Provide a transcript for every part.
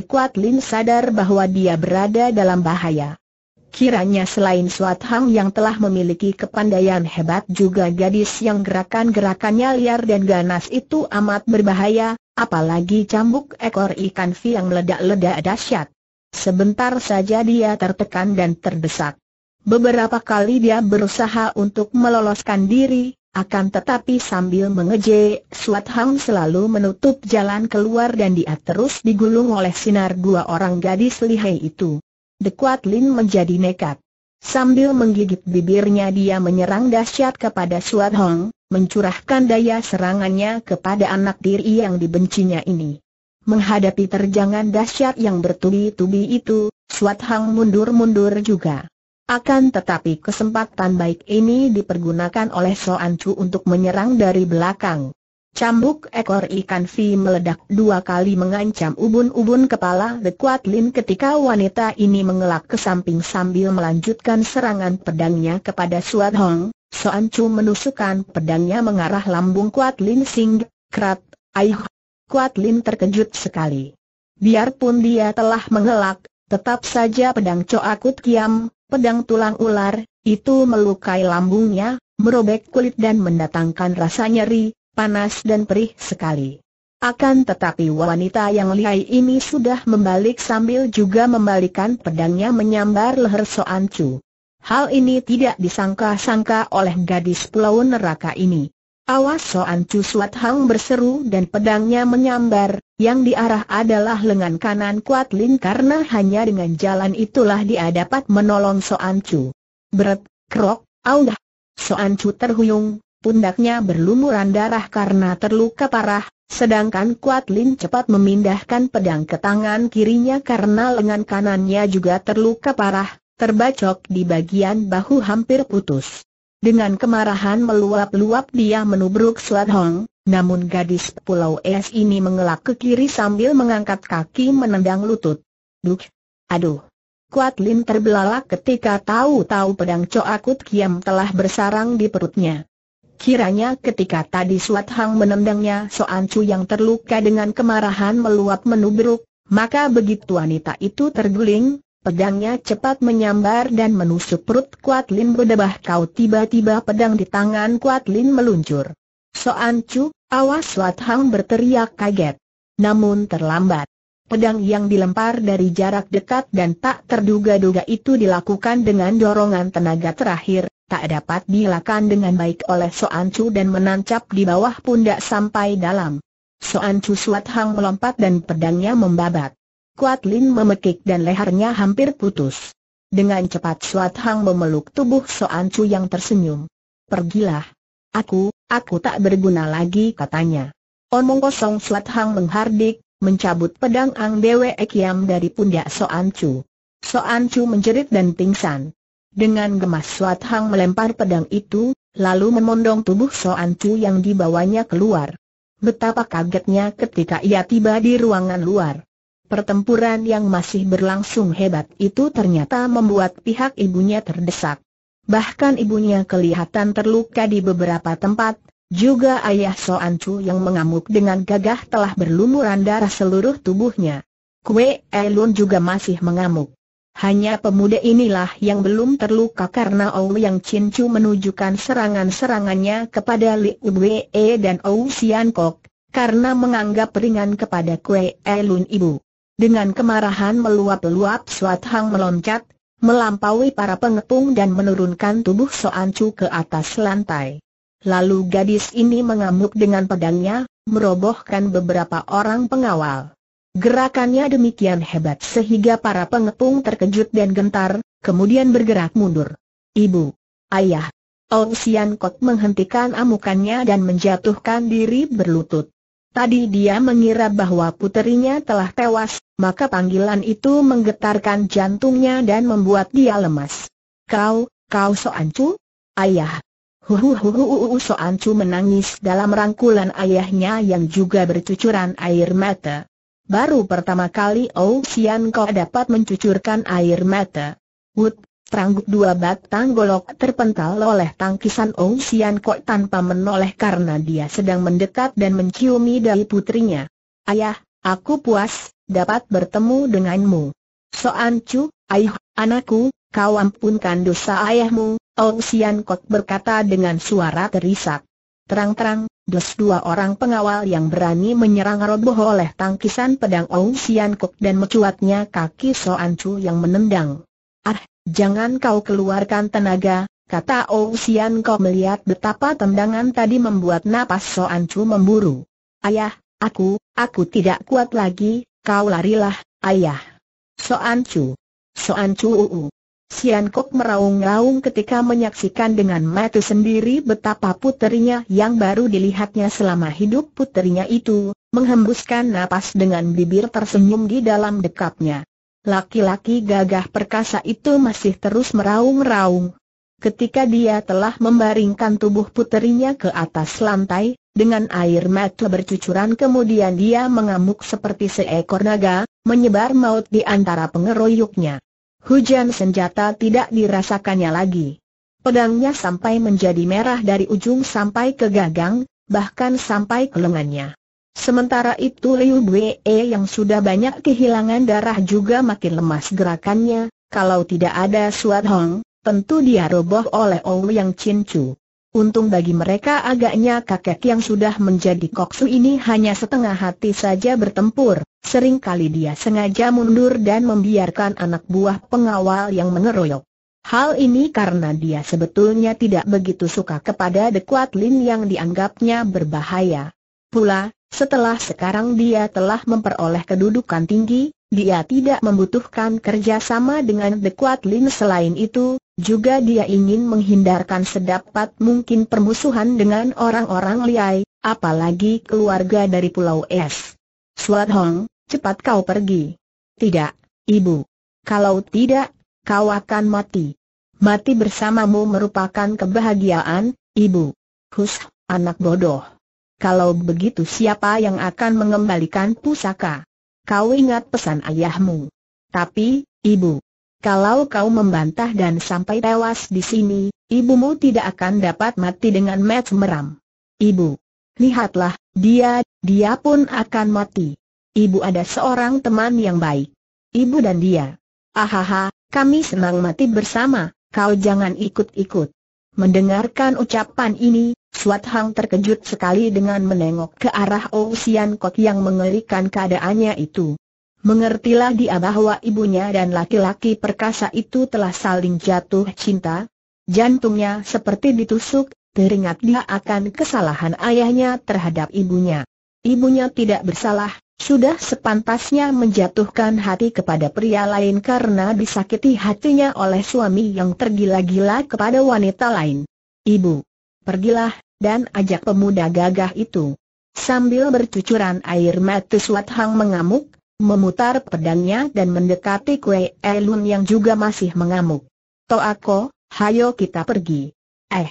The Lin sadar bahwa dia berada dalam bahaya. Kiranya selain Suat Hang yang telah memiliki kepandaian hebat juga gadis yang gerakan-gerakannya liar dan ganas itu amat berbahaya, apalagi cambuk ekor ikan fi yang meledak-ledak dahsyat. Sebentar saja dia tertekan dan terdesak. Beberapa kali dia berusaha untuk meloloskan diri, akan tetapi sambil mengeje, Suat Hang selalu menutup jalan keluar dan dia terus digulung oleh sinar dua orang gadis lihai itu. Kuat Lin menjadi nekat. Sambil menggigit bibirnya dia menyerang dahsyat kepada Suat Hang, mencurahkan daya serangannya kepada anak diri yang dibencinya ini. Menghadapi terjangan dahsyat yang bertubi-tubi itu, Suat Hang mundur-mundur juga. Akan tetapi kesempatan baik ini dipergunakan oleh Soan Chu untuk menyerang dari belakang. Cambuk ekor ikan vi meledak dua kali mengancam ubun-ubun kepala The Kuat Lin ketika wanita ini mengelak ke samping sambil melanjutkan serangan pedangnya kepada Suat Hong. Soan Chu menusukkan pedangnya mengarah lambung Kuat Lin Sing. Krat, aih. Kuat Lin terkejut sekali. Biarpun dia telah mengelak, tetap saja pedang Coakut Kiam, Pedang tulang ular, itu melukai lambungnya, merobek kulit dan mendatangkan rasa nyeri, panas dan perih sekali. Akan tetapi wanita yang lihai ini sudah membalik sambil juga membalikan pedangnya menyambar leher Soan Chu. Hal ini tidak disangka-sangka oleh gadis pulau neraka ini. Awas Soan Chu Suat Hang berseru dan pedangnya menyambar, yang diarah adalah lengan kanan Kuat Lin karena hanya dengan jalan itulah dia dapat menolong Soan Chu. Beret, krok, audah. Soan Chu terhuyung, pundaknya berlumuran darah karena terluka parah, sedangkan Kuat Lin cepat memindahkan pedang ke tangan kirinya karena lengan kanannya juga terluka parah, terbacok di bagian bahu hampir putus. Dengan kemarahan meluap-luap dia menubruk Suat Hong, namun gadis pulau es ini mengelak ke kiri sambil mengangkat kaki menendang lutut. Duk, Aduh! Kuat Lin terbelalak ketika tahu-tahu pedang Coakut Kiam telah bersarang di perutnya. Kiranya ketika tadi Suat Hang menendangnya Soan Chu yang terluka dengan kemarahan meluap menubruk, maka begitu wanita itu terguling, Pedangnya cepat menyambar dan menusuk perut Kuat Lin berdebah kau tiba-tiba pedang di tangan Kuat Lin meluncur. Soan Chu, awas Wat Hang berteriak kaget. Namun terlambat. Pedang yang dilempar dari jarak dekat dan tak terduga-duga itu dilakukan dengan dorongan tenaga terakhir, tak dapat dilakukan dengan baik oleh Soan Chu dan menancap di bawah pundak sampai dalam. Soan Chu Suat Hang melompat dan pedangnya membabat. Kuat Lin memekik dan lehernya hampir putus. Dengan cepat Suat Hang memeluk tubuh Soan Chu yang tersenyum. Pergilah. Aku, aku tak berguna lagi katanya. Omong kosong Suat Hang menghardik, mencabut pedang Ang Dewe Ekiam dari pundak Soan Chu. Soan Chu menjerit dan pingsan. Dengan gemas Suat Hang melempar pedang itu, lalu memondong tubuh Soan Chu yang dibawanya keluar. Betapa kagetnya ketika ia tiba di ruangan luar. Pertempuran yang masih berlangsung hebat itu ternyata membuat pihak ibunya terdesak. Bahkan ibunya kelihatan terluka di beberapa tempat, juga ayah Soan Chu yang mengamuk dengan gagah telah berlumuran darah seluruh tubuhnya. Kue Elun juga masih mengamuk. Hanya pemuda inilah yang belum terluka karena Ou Yang Chin Chu menunjukkan serangan-serangannya kepada Li Wei dan Ou Sian Kok, karena menganggap ringan kepada Kue Elun ibu. Dengan kemarahan meluap-luap Suat Hang meloncat, melampaui para pengepung dan menurunkan tubuh Soan Chu ke atas lantai. Lalu gadis ini mengamuk dengan pedangnya, merobohkan beberapa orang pengawal. Gerakannya demikian hebat sehingga para pengepung terkejut dan gentar, kemudian bergerak mundur. Ibu, ayah, Ong Sian Kot menghentikan amukannya dan menjatuhkan diri berlutut. Tadi dia mengira bahwa puterinya telah tewas, maka panggilan itu menggetarkan jantungnya dan membuat dia lemas. Kau, kau Soancu? Ayah. Huhuhuhuhuhu Soancu menangis dalam rangkulan ayahnya yang juga bercucuran air mata. Baru pertama kali Ou Sian kau dapat mencucurkan air mata. Wut, Perangguk dua batang golok terpental oleh tangkisan Ong Sian Kok tanpa menoleh karena dia sedang mendekat dan menciumi dari putrinya. Ayah, aku puas, dapat bertemu denganmu. Soan Chu, ayah, anakku, kau ampunkan dosa ayahmu, Ong Sian Kok berkata dengan suara terisak. Terang-terang, dos dua orang pengawal yang berani menyerang roboh oleh tangkisan pedang Ong Sian Kok dan mecuatnya kaki Soan Chu yang menendang. Ah, jangan kau keluarkan tenaga, kata Ousian kau melihat betapa tendangan tadi membuat napas Soan Chu memburu. Ayah, aku, aku tidak kuat lagi, kau larilah, ayah. Soan Chu. Soan Chu uu. Sian Kok meraung-raung ketika menyaksikan dengan mata sendiri betapa puterinya yang baru dilihatnya selama hidup puterinya itu, menghembuskan napas dengan bibir tersenyum di dalam dekapnya. Laki-laki gagah perkasa itu masih terus meraung-raung. Ketika dia telah membaringkan tubuh puterinya ke atas lantai, dengan air mata bercucuran kemudian dia mengamuk seperti seekor naga, menyebar maut di antara pengeroyoknya. Hujan senjata tidak dirasakannya lagi. Pedangnya sampai menjadi merah dari ujung sampai ke gagang, bahkan sampai ke lengannya. Sementara itu Liu Wei yang sudah banyak kehilangan darah juga makin lemas gerakannya, kalau tidak ada Suat Hong, tentu dia roboh oleh Ou Yang Chin Chu. Untung bagi mereka agaknya kakek yang sudah menjadi koksu ini hanya setengah hati saja bertempur, Sering kali dia sengaja mundur dan membiarkan anak buah pengawal yang mengeroyok. Hal ini karena dia sebetulnya tidak begitu suka kepada The Lin yang dianggapnya berbahaya. Pula, setelah sekarang dia telah memperoleh kedudukan tinggi, dia tidak membutuhkan kerjasama dengan The Kuat Lin selain itu, juga dia ingin menghindarkan sedapat mungkin permusuhan dengan orang-orang liai, apalagi keluarga dari Pulau S. Suat Hong, cepat kau pergi. Tidak, ibu. Kalau tidak, kau akan mati. Mati bersamamu merupakan kebahagiaan, ibu. Hus, anak bodoh. Kalau begitu siapa yang akan mengembalikan pusaka? Kau ingat pesan ayahmu. Tapi, ibu, kalau kau membantah dan sampai tewas di sini, ibumu tidak akan dapat mati dengan match meram. Ibu, lihatlah, dia, dia pun akan mati. Ibu ada seorang teman yang baik. Ibu dan dia. Ahaha, kami senang mati bersama, kau jangan ikut-ikut. Mendengarkan ucapan ini, Suat Hang terkejut sekali dengan menengok ke arah Ousian oh Kok yang mengerikan keadaannya itu. Mengertilah dia bahwa ibunya dan laki-laki perkasa itu telah saling jatuh cinta. Jantungnya seperti ditusuk, teringat dia akan kesalahan ayahnya terhadap ibunya. Ibunya tidak bersalah, sudah sepantasnya menjatuhkan hati kepada pria lain karena disakiti hatinya oleh suami yang tergila-gila kepada wanita lain. Ibu, pergilah, dan ajak pemuda gagah itu. Sambil bercucuran air mata Suat Hang mengamuk, memutar pedangnya dan mendekati Kue Elun yang juga masih mengamuk. Toako, hayo kita pergi. Eh,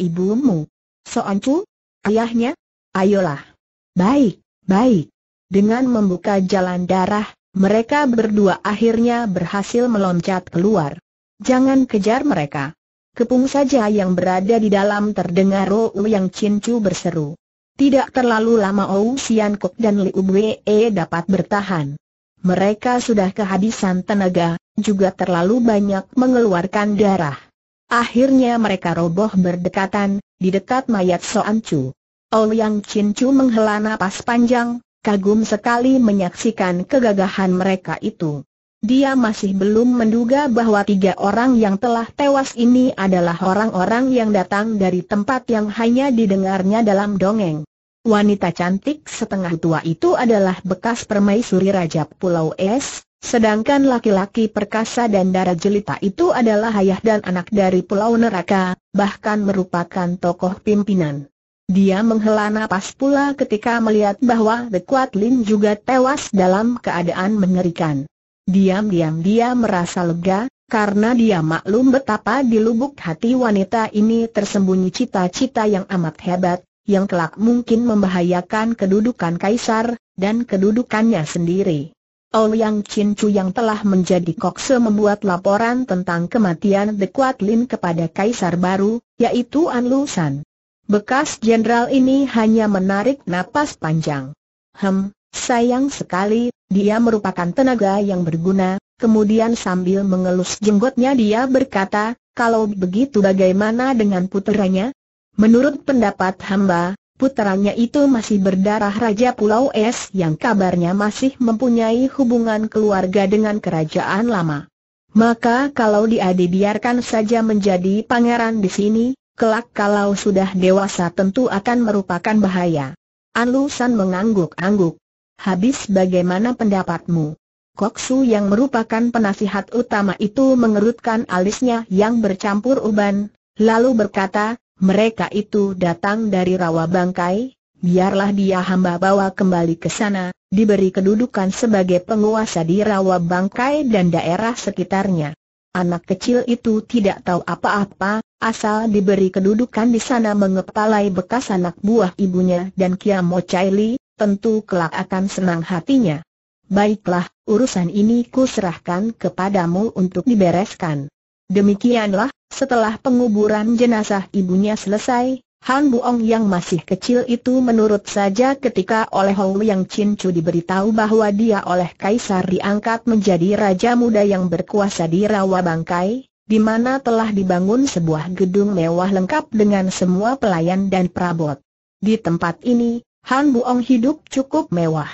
ibumu, Soancu, ayahnya, ayolah. Baik, baik. Dengan membuka jalan darah, mereka berdua akhirnya berhasil meloncat keluar. Jangan kejar mereka. Kepung saja yang berada di dalam terdengar Ou yang cincu berseru. Tidak terlalu lama Ou Sian Kok dan Liu Wei dapat bertahan. Mereka sudah kehabisan tenaga, juga terlalu banyak mengeluarkan darah. Akhirnya mereka roboh berdekatan, di dekat mayat Soan Chu. Ou Yang Chin Chu menghela napas panjang, kagum sekali menyaksikan kegagahan mereka itu. Dia masih belum menduga bahwa tiga orang yang telah tewas ini adalah orang-orang yang datang dari tempat yang hanya didengarnya dalam dongeng. Wanita cantik setengah tua itu adalah bekas permaisuri Raja Pulau Es, sedangkan laki-laki perkasa dan darah jelita itu adalah ayah dan anak dari Pulau Neraka, bahkan merupakan tokoh pimpinan. Dia menghela napas pula ketika melihat bahwa The Kuat Lin juga tewas dalam keadaan mengerikan. Diam-diam dia merasa lega, karena dia maklum betapa di lubuk hati wanita ini tersembunyi cita-cita yang amat hebat, yang kelak mungkin membahayakan kedudukan kaisar, dan kedudukannya sendiri. Ouyang Chin Chu yang telah menjadi kokse membuat laporan tentang kematian The Kuat Lin kepada kaisar baru, yaitu An Lu San. Bekas jenderal ini hanya menarik napas panjang. Hem, sayang sekali, dia merupakan tenaga yang berguna, kemudian sambil mengelus jenggotnya dia berkata, kalau begitu bagaimana dengan puteranya? Menurut pendapat hamba, puteranya itu masih berdarah Raja Pulau Es yang kabarnya masih mempunyai hubungan keluarga dengan kerajaan lama. Maka kalau dia dibiarkan saja menjadi pangeran di sini, kelak kalau sudah dewasa tentu akan merupakan bahaya. Anlusan mengangguk-angguk. Habis bagaimana pendapatmu? Koksu yang merupakan penasihat utama itu mengerutkan alisnya yang bercampur uban, lalu berkata, mereka itu datang dari rawa bangkai, biarlah dia hamba bawa kembali ke sana, diberi kedudukan sebagai penguasa di rawa bangkai dan daerah sekitarnya. Anak kecil itu tidak tahu apa-apa, asal diberi kedudukan di sana mengepalai bekas anak buah ibunya dan Kia Mo Chai Li, tentu kelak akan senang hatinya. Baiklah, urusan ini ku serahkan kepadamu untuk dibereskan. Demikianlah, setelah penguburan jenazah ibunya selesai, Han Buong yang masih kecil itu menurut saja ketika oleh Hou Yang Chin Chu diberitahu bahwa dia oleh Kaisar diangkat menjadi raja muda yang berkuasa di Rawa Bangkai, di mana telah dibangun sebuah gedung mewah lengkap dengan semua pelayan dan perabot. Di tempat ini, Han Buong hidup cukup mewah.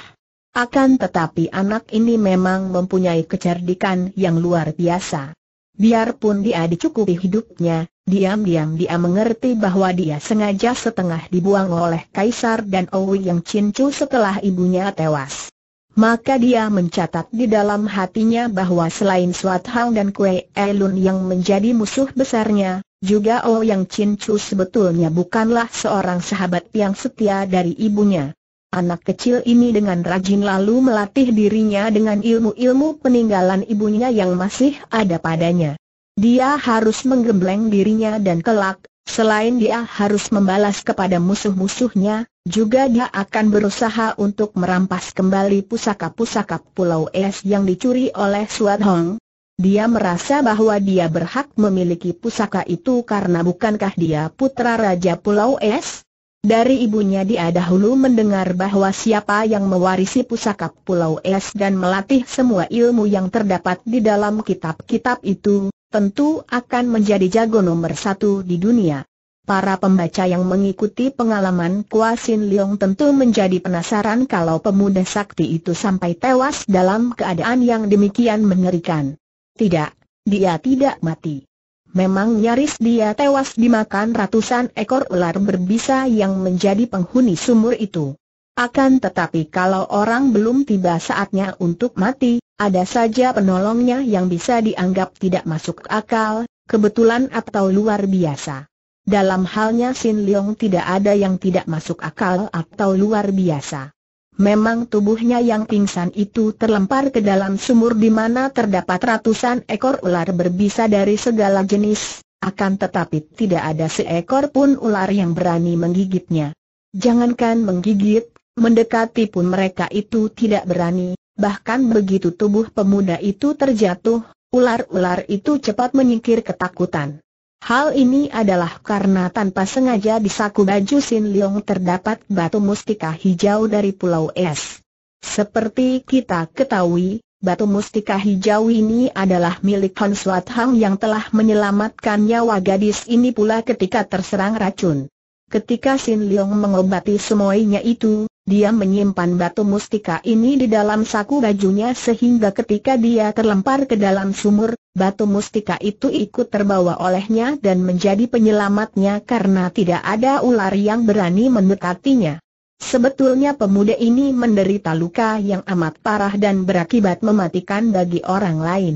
Akan tetapi anak ini memang mempunyai kecerdikan yang luar biasa. Biarpun dia dicukupi hidupnya, Diam-diam dia mengerti bahwa dia sengaja setengah dibuang oleh Kaisar dan Owi yang cincu setelah ibunya tewas. Maka dia mencatat di dalam hatinya bahwa selain Swat Hang dan Kue Elun yang menjadi musuh besarnya, juga Oh Yang Cincu sebetulnya bukanlah seorang sahabat yang setia dari ibunya. Anak kecil ini dengan rajin lalu melatih dirinya dengan ilmu-ilmu peninggalan ibunya yang masih ada padanya. Dia harus menggembleng dirinya dan kelak, selain dia harus membalas kepada musuh-musuhnya, juga dia akan berusaha untuk merampas kembali pusaka-pusaka Pulau Es yang dicuri oleh Suat Hong. Dia merasa bahwa dia berhak memiliki pusaka itu karena bukankah dia putra Raja Pulau Es? Dari ibunya dia dahulu mendengar bahwa siapa yang mewarisi pusaka Pulau Es dan melatih semua ilmu yang terdapat di dalam kitab-kitab itu, tentu akan menjadi jago nomor satu di dunia. Para pembaca yang mengikuti pengalaman Kuasin Leong tentu menjadi penasaran kalau pemuda sakti itu sampai tewas dalam keadaan yang demikian mengerikan. Tidak, dia tidak mati. Memang nyaris dia tewas dimakan ratusan ekor ular berbisa yang menjadi penghuni sumur itu. Akan tetapi kalau orang belum tiba saatnya untuk mati, ada saja penolongnya yang bisa dianggap tidak masuk akal, kebetulan atau luar biasa. Dalam halnya Sin Leong tidak ada yang tidak masuk akal atau luar biasa. Memang tubuhnya yang pingsan itu terlempar ke dalam sumur di mana terdapat ratusan ekor ular berbisa dari segala jenis, akan tetapi tidak ada seekor pun ular yang berani menggigitnya. Jangankan menggigit, mendekati pun mereka itu tidak berani, Bahkan begitu tubuh pemuda itu terjatuh, ular-ular itu cepat menyingkir ketakutan. Hal ini adalah karena tanpa sengaja di saku baju Sin Leong terdapat batu mustika hijau dari Pulau Es. Seperti kita ketahui, batu mustika hijau ini adalah milik Han Suat Hang yang telah menyelamatkan nyawa gadis ini pula ketika terserang racun. Ketika Sin Leong mengobati semuanya itu, dia menyimpan batu mustika ini di dalam saku bajunya sehingga ketika dia terlempar ke dalam sumur, batu mustika itu ikut terbawa olehnya dan menjadi penyelamatnya karena tidak ada ular yang berani mendekatinya. Sebetulnya pemuda ini menderita luka yang amat parah dan berakibat mematikan bagi orang lain.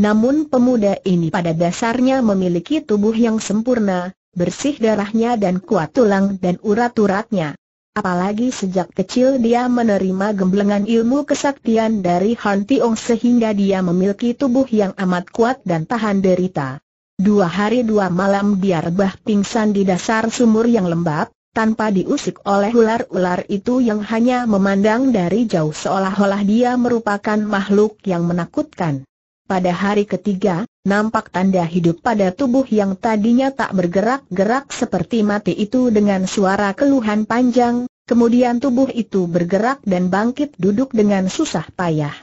Namun pemuda ini pada dasarnya memiliki tubuh yang sempurna, bersih darahnya dan kuat tulang dan urat-uratnya. Apalagi sejak kecil dia menerima gemblengan ilmu kesaktian dari Han Tiong sehingga dia memiliki tubuh yang amat kuat dan tahan derita. Dua hari dua malam dia rebah pingsan di dasar sumur yang lembab, tanpa diusik oleh ular-ular itu yang hanya memandang dari jauh seolah-olah dia merupakan makhluk yang menakutkan. Pada hari ketiga, nampak tanda hidup pada tubuh yang tadinya tak bergerak-gerak seperti mati itu dengan suara keluhan panjang, kemudian tubuh itu bergerak dan bangkit duduk dengan susah payah.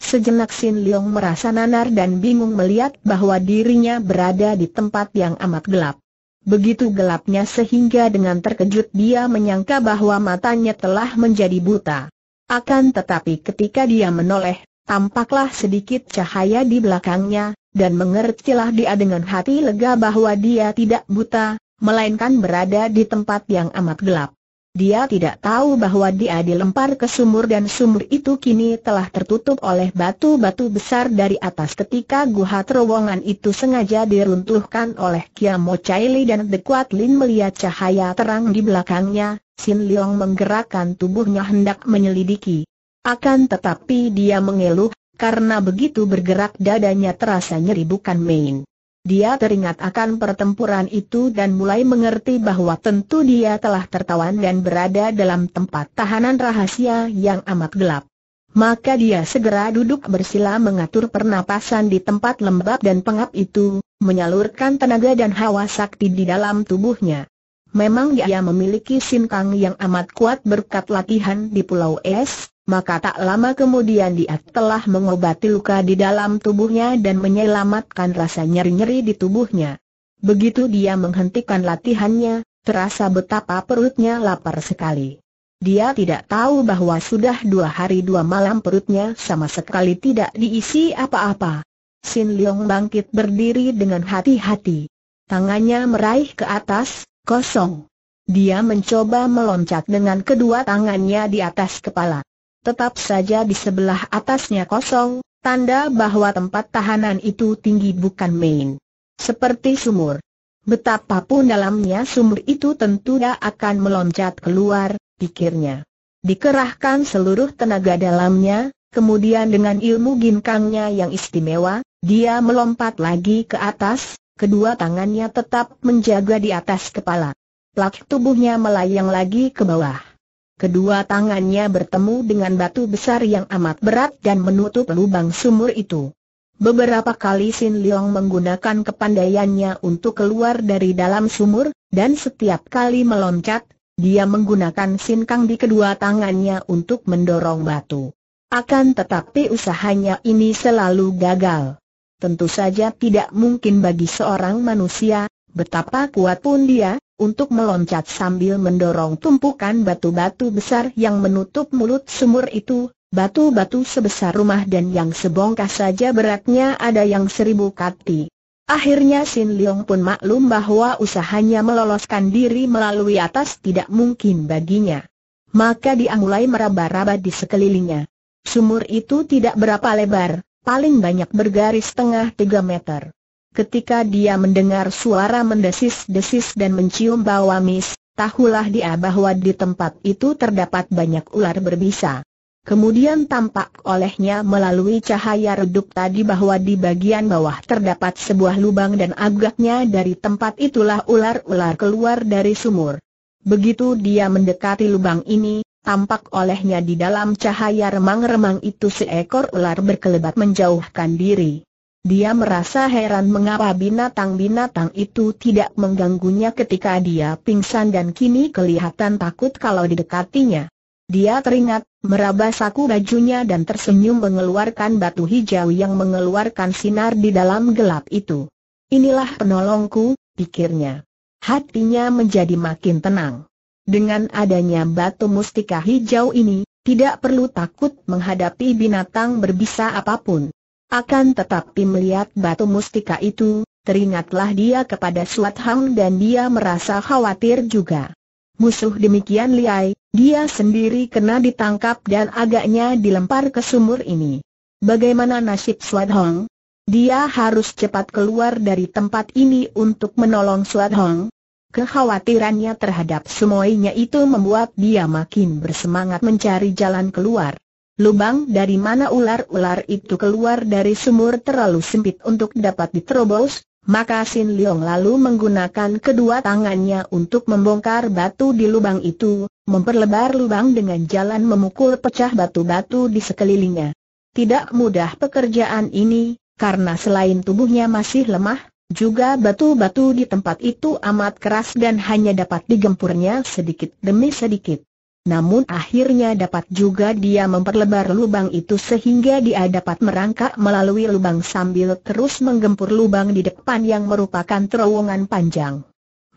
Sejenak Sin Leong merasa nanar dan bingung melihat bahwa dirinya berada di tempat yang amat gelap. Begitu gelapnya sehingga dengan terkejut dia menyangka bahwa matanya telah menjadi buta. Akan tetapi ketika dia menoleh tampaklah sedikit cahaya di belakangnya, dan mengertilah dia dengan hati lega bahwa dia tidak buta, melainkan berada di tempat yang amat gelap. Dia tidak tahu bahwa dia dilempar ke sumur dan sumur itu kini telah tertutup oleh batu-batu besar dari atas ketika guha terowongan itu sengaja diruntuhkan oleh Kiamo Chaili dan The Kuat Lin melihat cahaya terang di belakangnya, Sin Leong menggerakkan tubuhnya hendak menyelidiki. Akan tetapi dia mengeluh, karena begitu bergerak dadanya terasa nyeri bukan main. Dia teringat akan pertempuran itu dan mulai mengerti bahwa tentu dia telah tertawan dan berada dalam tempat tahanan rahasia yang amat gelap. Maka dia segera duduk bersila mengatur pernapasan di tempat lembab dan pengap itu, menyalurkan tenaga dan hawa sakti di dalam tubuhnya. Memang dia memiliki sinkang yang amat kuat berkat latihan di Pulau Es, maka tak lama kemudian dia telah mengobati luka di dalam tubuhnya dan menyelamatkan rasa nyeri-nyeri di tubuhnya. Begitu dia menghentikan latihannya, terasa betapa perutnya lapar sekali. Dia tidak tahu bahwa sudah dua hari dua malam perutnya sama sekali tidak diisi apa-apa. Sin Leong bangkit berdiri dengan hati-hati. Tangannya meraih ke atas, kosong. Dia mencoba meloncat dengan kedua tangannya di atas kepala tetap saja di sebelah atasnya kosong, tanda bahwa tempat tahanan itu tinggi bukan main. Seperti sumur. Betapapun dalamnya sumur itu tentu akan meloncat keluar, pikirnya. Dikerahkan seluruh tenaga dalamnya, kemudian dengan ilmu ginkangnya yang istimewa, dia melompat lagi ke atas, kedua tangannya tetap menjaga di atas kepala. Plak tubuhnya melayang lagi ke bawah. Kedua tangannya bertemu dengan batu besar yang amat berat dan menutup lubang sumur itu. Beberapa kali Sin Leong menggunakan kepandaiannya untuk keluar dari dalam sumur, dan setiap kali meloncat, dia menggunakan sinkang di kedua tangannya untuk mendorong batu. Akan tetapi usahanya ini selalu gagal. Tentu saja tidak mungkin bagi seorang manusia, betapa kuat pun dia, untuk meloncat sambil mendorong tumpukan batu-batu besar yang menutup mulut sumur itu, batu-batu sebesar rumah dan yang sebongkah saja beratnya ada yang seribu kati. Akhirnya Sin Leong pun maklum bahwa usahanya meloloskan diri melalui atas tidak mungkin baginya. Maka dia mulai meraba-raba di sekelilingnya. Sumur itu tidak berapa lebar, paling banyak bergaris setengah tiga meter. Ketika dia mendengar suara mendesis-desis dan mencium bau amis, tahulah dia bahwa di tempat itu terdapat banyak ular berbisa. Kemudian tampak olehnya melalui cahaya redup tadi bahwa di bagian bawah terdapat sebuah lubang dan agaknya dari tempat itulah ular-ular keluar dari sumur. Begitu dia mendekati lubang ini, tampak olehnya di dalam cahaya remang-remang itu seekor ular berkelebat menjauhkan diri. Dia merasa heran mengapa binatang-binatang itu tidak mengganggunya ketika dia pingsan dan kini kelihatan takut kalau didekatinya. Dia teringat, meraba saku bajunya dan tersenyum mengeluarkan batu hijau yang mengeluarkan sinar di dalam gelap itu. Inilah penolongku, pikirnya. Hatinya menjadi makin tenang. Dengan adanya batu mustika hijau ini, tidak perlu takut menghadapi binatang berbisa apapun. Akan tetapi melihat batu mustika itu, teringatlah dia kepada Suat Hang dan dia merasa khawatir juga. Musuh demikian liai, dia sendiri kena ditangkap dan agaknya dilempar ke sumur ini. Bagaimana nasib Suat Hong? Dia harus cepat keluar dari tempat ini untuk menolong Suat Hong. Kekhawatirannya terhadap semuanya itu membuat dia makin bersemangat mencari jalan keluar. Lubang dari mana ular-ular itu keluar dari sumur terlalu sempit untuk dapat diterobos, maka Sin Leong lalu menggunakan kedua tangannya untuk membongkar batu di lubang itu, memperlebar lubang dengan jalan memukul pecah batu-batu di sekelilingnya. Tidak mudah pekerjaan ini, karena selain tubuhnya masih lemah, juga batu-batu di tempat itu amat keras dan hanya dapat digempurnya sedikit demi sedikit namun akhirnya dapat juga dia memperlebar lubang itu sehingga dia dapat merangkak melalui lubang sambil terus menggempur lubang di depan yang merupakan terowongan panjang.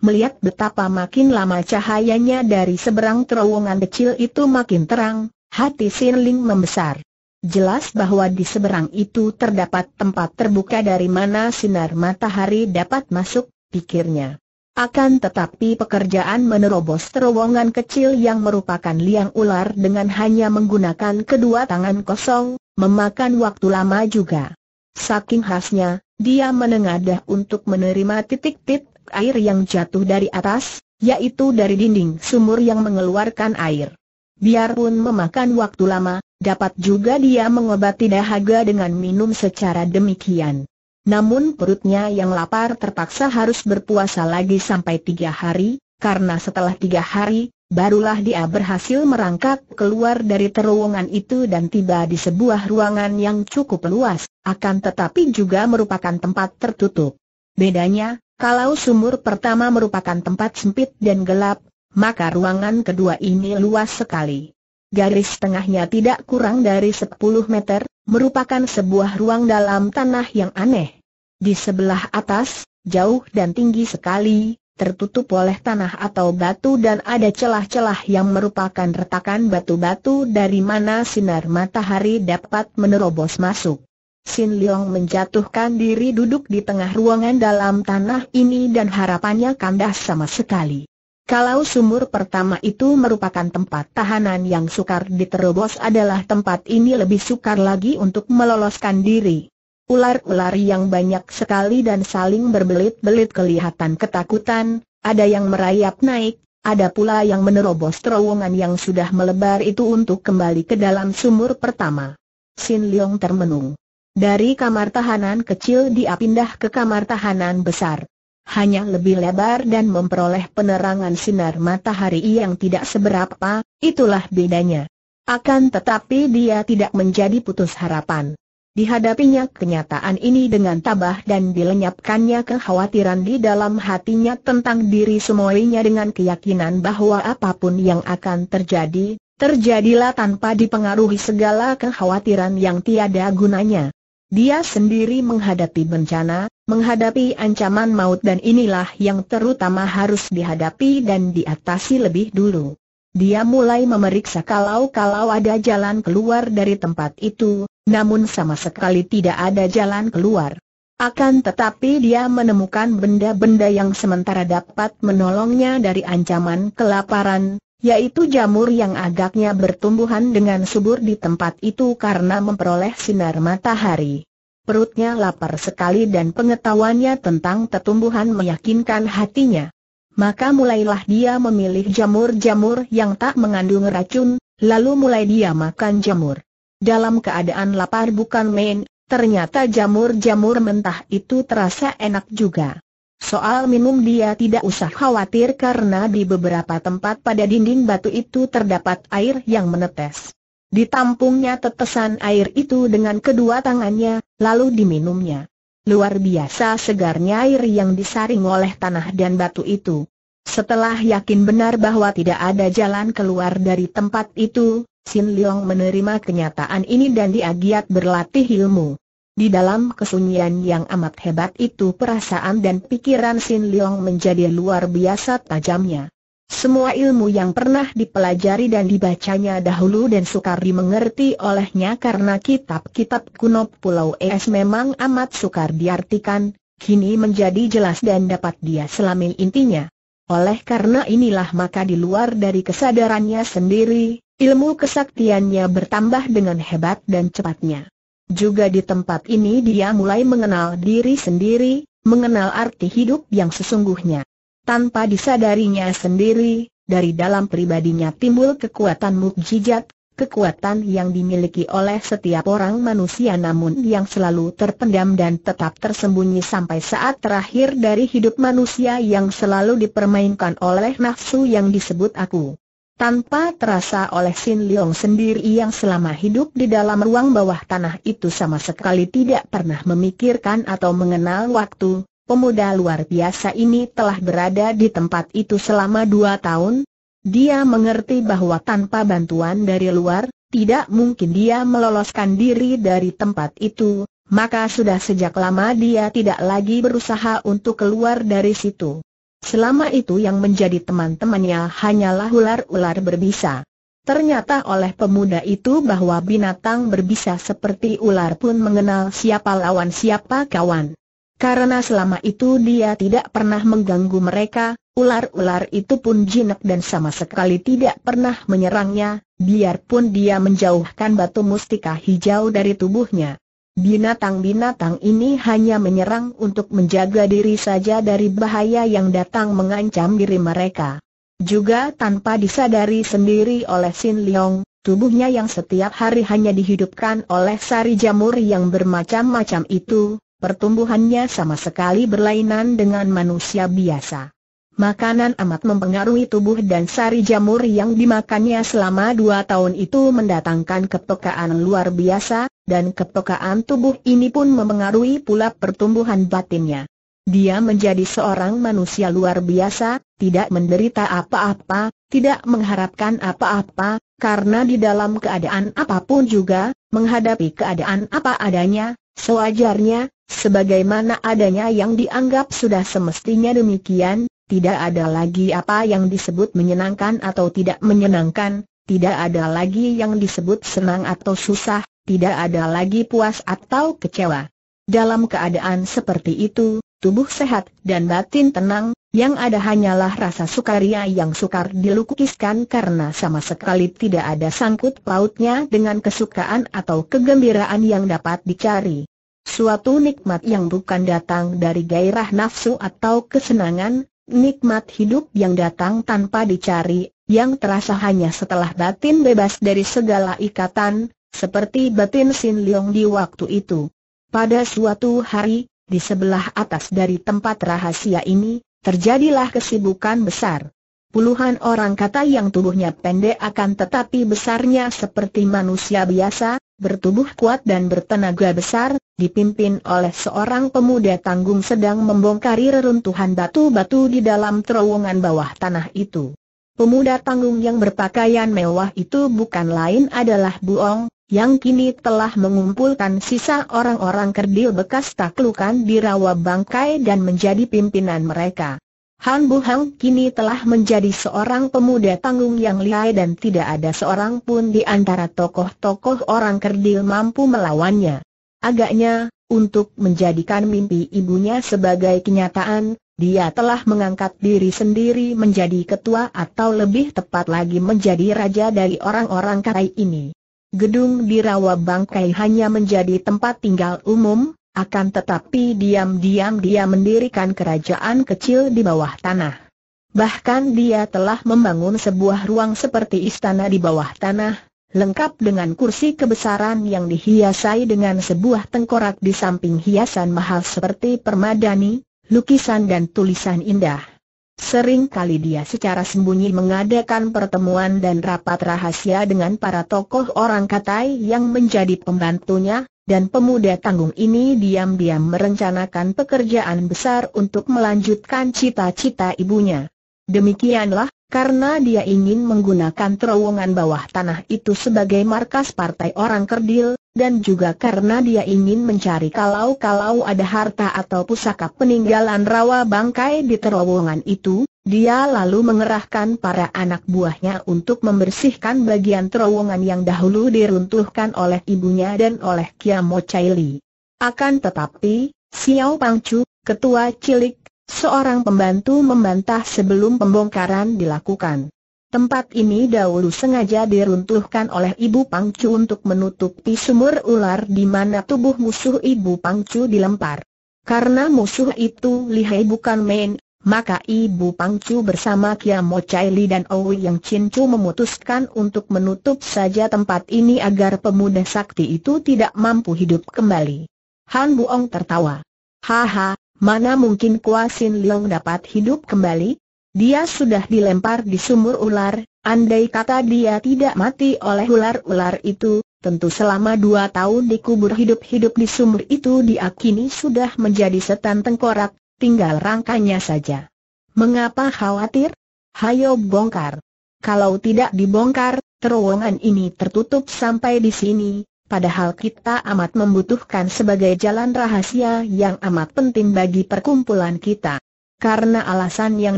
Melihat betapa makin lama cahayanya dari seberang terowongan kecil itu makin terang, hati Sinling membesar. Jelas bahwa di seberang itu terdapat tempat terbuka dari mana sinar matahari dapat masuk, pikirnya. Akan tetapi pekerjaan menerobos terowongan kecil yang merupakan liang ular dengan hanya menggunakan kedua tangan kosong, memakan waktu lama juga. Saking khasnya, dia menengadah untuk menerima titik-titik air yang jatuh dari atas, yaitu dari dinding sumur yang mengeluarkan air. Biarpun memakan waktu lama, dapat juga dia mengobati dahaga dengan minum secara demikian namun perutnya yang lapar terpaksa harus berpuasa lagi sampai tiga hari, karena setelah tiga hari, barulah dia berhasil merangkak keluar dari terowongan itu dan tiba di sebuah ruangan yang cukup luas, akan tetapi juga merupakan tempat tertutup. Bedanya, kalau sumur pertama merupakan tempat sempit dan gelap, maka ruangan kedua ini luas sekali. Garis tengahnya tidak kurang dari 10 meter, merupakan sebuah ruang dalam tanah yang aneh. Di sebelah atas, jauh dan tinggi sekali, tertutup oleh tanah atau batu dan ada celah-celah yang merupakan retakan batu-batu dari mana sinar matahari dapat menerobos masuk. Sin Leong menjatuhkan diri duduk di tengah ruangan dalam tanah ini dan harapannya kandas sama sekali. Kalau sumur pertama itu merupakan tempat tahanan yang sukar diterobos adalah tempat ini lebih sukar lagi untuk meloloskan diri. Ular-ular yang banyak sekali dan saling berbelit-belit kelihatan ketakutan, ada yang merayap naik, ada pula yang menerobos terowongan yang sudah melebar itu untuk kembali ke dalam sumur pertama. Sin Leong termenung. Dari kamar tahanan kecil dia pindah ke kamar tahanan besar. Hanya lebih lebar dan memperoleh penerangan sinar matahari yang tidak seberapa, itulah bedanya. Akan tetapi dia tidak menjadi putus harapan. Dihadapinya kenyataan ini dengan tabah dan dilenyapkannya kekhawatiran di dalam hatinya tentang diri semuanya dengan keyakinan bahwa apapun yang akan terjadi, terjadilah tanpa dipengaruhi segala kekhawatiran yang tiada gunanya. Dia sendiri menghadapi bencana, menghadapi ancaman maut dan inilah yang terutama harus dihadapi dan diatasi lebih dulu. Dia mulai memeriksa kalau-kalau ada jalan keluar dari tempat itu, namun sama sekali tidak ada jalan keluar. Akan tetapi dia menemukan benda-benda yang sementara dapat menolongnya dari ancaman kelaparan, yaitu jamur yang agaknya bertumbuhan dengan subur di tempat itu karena memperoleh sinar matahari. Perutnya lapar sekali dan pengetahuannya tentang tetumbuhan meyakinkan hatinya maka mulailah dia memilih jamur-jamur yang tak mengandung racun, lalu mulai dia makan jamur. Dalam keadaan lapar bukan main, ternyata jamur-jamur mentah itu terasa enak juga. Soal minum dia tidak usah khawatir karena di beberapa tempat pada dinding batu itu terdapat air yang menetes. Ditampungnya tetesan air itu dengan kedua tangannya, lalu diminumnya. Luar biasa segarnya air yang disaring oleh tanah dan batu itu. Setelah yakin benar bahwa tidak ada jalan keluar dari tempat itu, Sin Leong menerima kenyataan ini dan dia berlatih ilmu. Di dalam kesunyian yang amat hebat itu perasaan dan pikiran Sin Leong menjadi luar biasa tajamnya. Semua ilmu yang pernah dipelajari dan dibacanya dahulu dan sukar dimengerti olehnya karena kitab-kitab kuno Pulau Es memang amat sukar diartikan, kini menjadi jelas dan dapat dia selami intinya. Oleh karena inilah maka di luar dari kesadarannya sendiri, ilmu kesaktiannya bertambah dengan hebat dan cepatnya. Juga di tempat ini dia mulai mengenal diri sendiri, mengenal arti hidup yang sesungguhnya. Tanpa disadarinya sendiri, dari dalam pribadinya timbul kekuatan mukjizat, kekuatan yang dimiliki oleh setiap orang manusia namun yang selalu terpendam dan tetap tersembunyi sampai saat terakhir dari hidup manusia yang selalu dipermainkan oleh nafsu yang disebut aku. Tanpa terasa oleh Sin Leong sendiri yang selama hidup di dalam ruang bawah tanah itu sama sekali tidak pernah memikirkan atau mengenal waktu, Pemuda luar biasa ini telah berada di tempat itu selama dua tahun. Dia mengerti bahwa tanpa bantuan dari luar, tidak mungkin dia meloloskan diri dari tempat itu, maka sudah sejak lama dia tidak lagi berusaha untuk keluar dari situ. Selama itu yang menjadi teman-temannya hanyalah ular-ular berbisa. Ternyata oleh pemuda itu bahwa binatang berbisa seperti ular pun mengenal siapa lawan siapa kawan. Karena selama itu dia tidak pernah mengganggu mereka, ular-ular itu pun jinak dan sama sekali tidak pernah menyerangnya, biarpun dia menjauhkan batu mustika hijau dari tubuhnya. Binatang-binatang ini hanya menyerang untuk menjaga diri saja dari bahaya yang datang mengancam diri mereka. Juga tanpa disadari sendiri oleh Sin Leong, tubuhnya yang setiap hari hanya dihidupkan oleh sari jamur yang bermacam-macam itu, Pertumbuhannya sama sekali berlainan dengan manusia biasa. Makanan amat mempengaruhi tubuh dan sari jamur yang dimakannya selama dua tahun itu mendatangkan kepekaan luar biasa, dan kepekaan tubuh ini pun mempengaruhi pula pertumbuhan batinnya. Dia menjadi seorang manusia luar biasa, tidak menderita apa-apa, tidak mengharapkan apa-apa, karena di dalam keadaan apapun juga, menghadapi keadaan apa adanya, Sewajarnya, sebagaimana adanya yang dianggap sudah semestinya demikian, tidak ada lagi apa yang disebut menyenangkan atau tidak menyenangkan, tidak ada lagi yang disebut senang atau susah, tidak ada lagi puas atau kecewa. Dalam keadaan seperti itu, tubuh sehat dan batin tenang, yang ada hanyalah rasa sukaria yang sukar dilukiskan karena sama sekali tidak ada sangkut pautnya dengan kesukaan atau kegembiraan yang dapat dicari. Suatu nikmat yang bukan datang dari gairah nafsu atau kesenangan, nikmat hidup yang datang tanpa dicari, yang terasa hanya setelah batin bebas dari segala ikatan, seperti batin Sin Leong di waktu itu. Pada suatu hari, di sebelah atas dari tempat rahasia ini, Terjadilah kesibukan besar. Puluhan orang kata yang tubuhnya pendek akan tetapi besarnya seperti manusia biasa, bertubuh kuat dan bertenaga besar, dipimpin oleh seorang pemuda tanggung sedang membongkari reruntuhan batu-batu di dalam terowongan bawah tanah itu. Pemuda tanggung yang berpakaian mewah itu bukan lain adalah Buong, yang kini telah mengumpulkan sisa orang-orang kerdil bekas taklukan di Rawa Bangkai dan menjadi pimpinan mereka. Han Bu Hang kini telah menjadi seorang pemuda tanggung yang lihai dan tidak ada seorang pun di antara tokoh-tokoh orang kerdil mampu melawannya. Agaknya, untuk menjadikan mimpi ibunya sebagai kenyataan, dia telah mengangkat diri sendiri menjadi ketua atau lebih tepat lagi menjadi raja dari orang-orang karai ini. Gedung di Rawa Bangkai hanya menjadi tempat tinggal umum, akan tetapi diam-diam dia mendirikan kerajaan kecil di bawah tanah. Bahkan dia telah membangun sebuah ruang seperti istana di bawah tanah, lengkap dengan kursi kebesaran yang dihiasai dengan sebuah tengkorak di samping hiasan mahal seperti permadani, lukisan dan tulisan indah. Sering kali dia secara sembunyi mengadakan pertemuan dan rapat rahasia dengan para tokoh orang Katai yang menjadi pembantunya, dan pemuda tanggung ini diam-diam merencanakan pekerjaan besar untuk melanjutkan cita-cita ibunya. Demikianlah, karena dia ingin menggunakan terowongan bawah tanah itu sebagai markas partai orang kerdil, dan juga karena dia ingin mencari kalau-kalau ada harta atau pusaka peninggalan rawa bangkai di terowongan itu, dia lalu mengerahkan para anak buahnya untuk membersihkan bagian terowongan yang dahulu diruntuhkan oleh ibunya dan oleh Kiamo Chaili. Akan tetapi, Xiao Pangcu, ketua cilik, Seorang pembantu membantah sebelum pembongkaran dilakukan. Tempat ini dahulu sengaja diruntuhkan oleh Ibu Pangcu untuk menutupi sumur ular di mana tubuh musuh Ibu Pangcu dilempar. Karena musuh itu lihai bukan main, maka Ibu Pangcu bersama Kia Mo Chai Li dan Owi Yang Cincu memutuskan untuk menutup saja tempat ini agar pemuda sakti itu tidak mampu hidup kembali. Han Buong tertawa. Haha, Mana mungkin Kuasin Leong dapat hidup kembali? Dia sudah dilempar di sumur ular, andai kata dia tidak mati oleh ular-ular itu, tentu selama dua tahun dikubur hidup-hidup di sumur itu diakini sudah menjadi setan tengkorak, tinggal rangkanya saja. Mengapa khawatir? Hayo bongkar. Kalau tidak dibongkar, terowongan ini tertutup sampai di sini, padahal kita amat membutuhkan sebagai jalan rahasia yang amat penting bagi perkumpulan kita. Karena alasan yang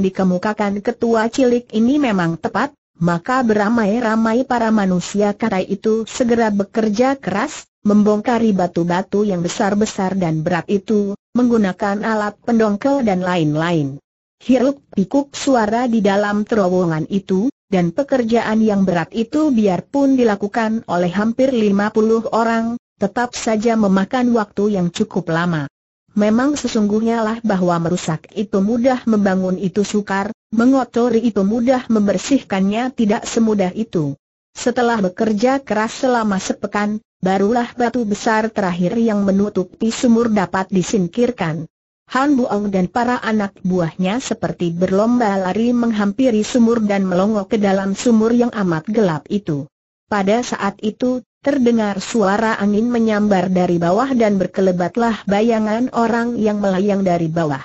dikemukakan ketua cilik ini memang tepat, maka beramai-ramai para manusia kata itu segera bekerja keras, membongkari batu-batu yang besar-besar dan berat itu, menggunakan alat pendongkel dan lain-lain. Hiruk pikuk suara di dalam terowongan itu, dan pekerjaan yang berat itu biarpun dilakukan oleh hampir 50 orang, tetap saja memakan waktu yang cukup lama. Memang sesungguhnya lah bahwa merusak itu mudah membangun itu sukar, mengotori itu mudah membersihkannya tidak semudah itu. Setelah bekerja keras selama sepekan, barulah batu besar terakhir yang menutupi sumur dapat disingkirkan. Han Buong dan para anak buahnya seperti berlomba lari menghampiri sumur dan melongok ke dalam sumur yang amat gelap itu. Pada saat itu, terdengar suara angin menyambar dari bawah dan berkelebatlah bayangan orang yang melayang dari bawah.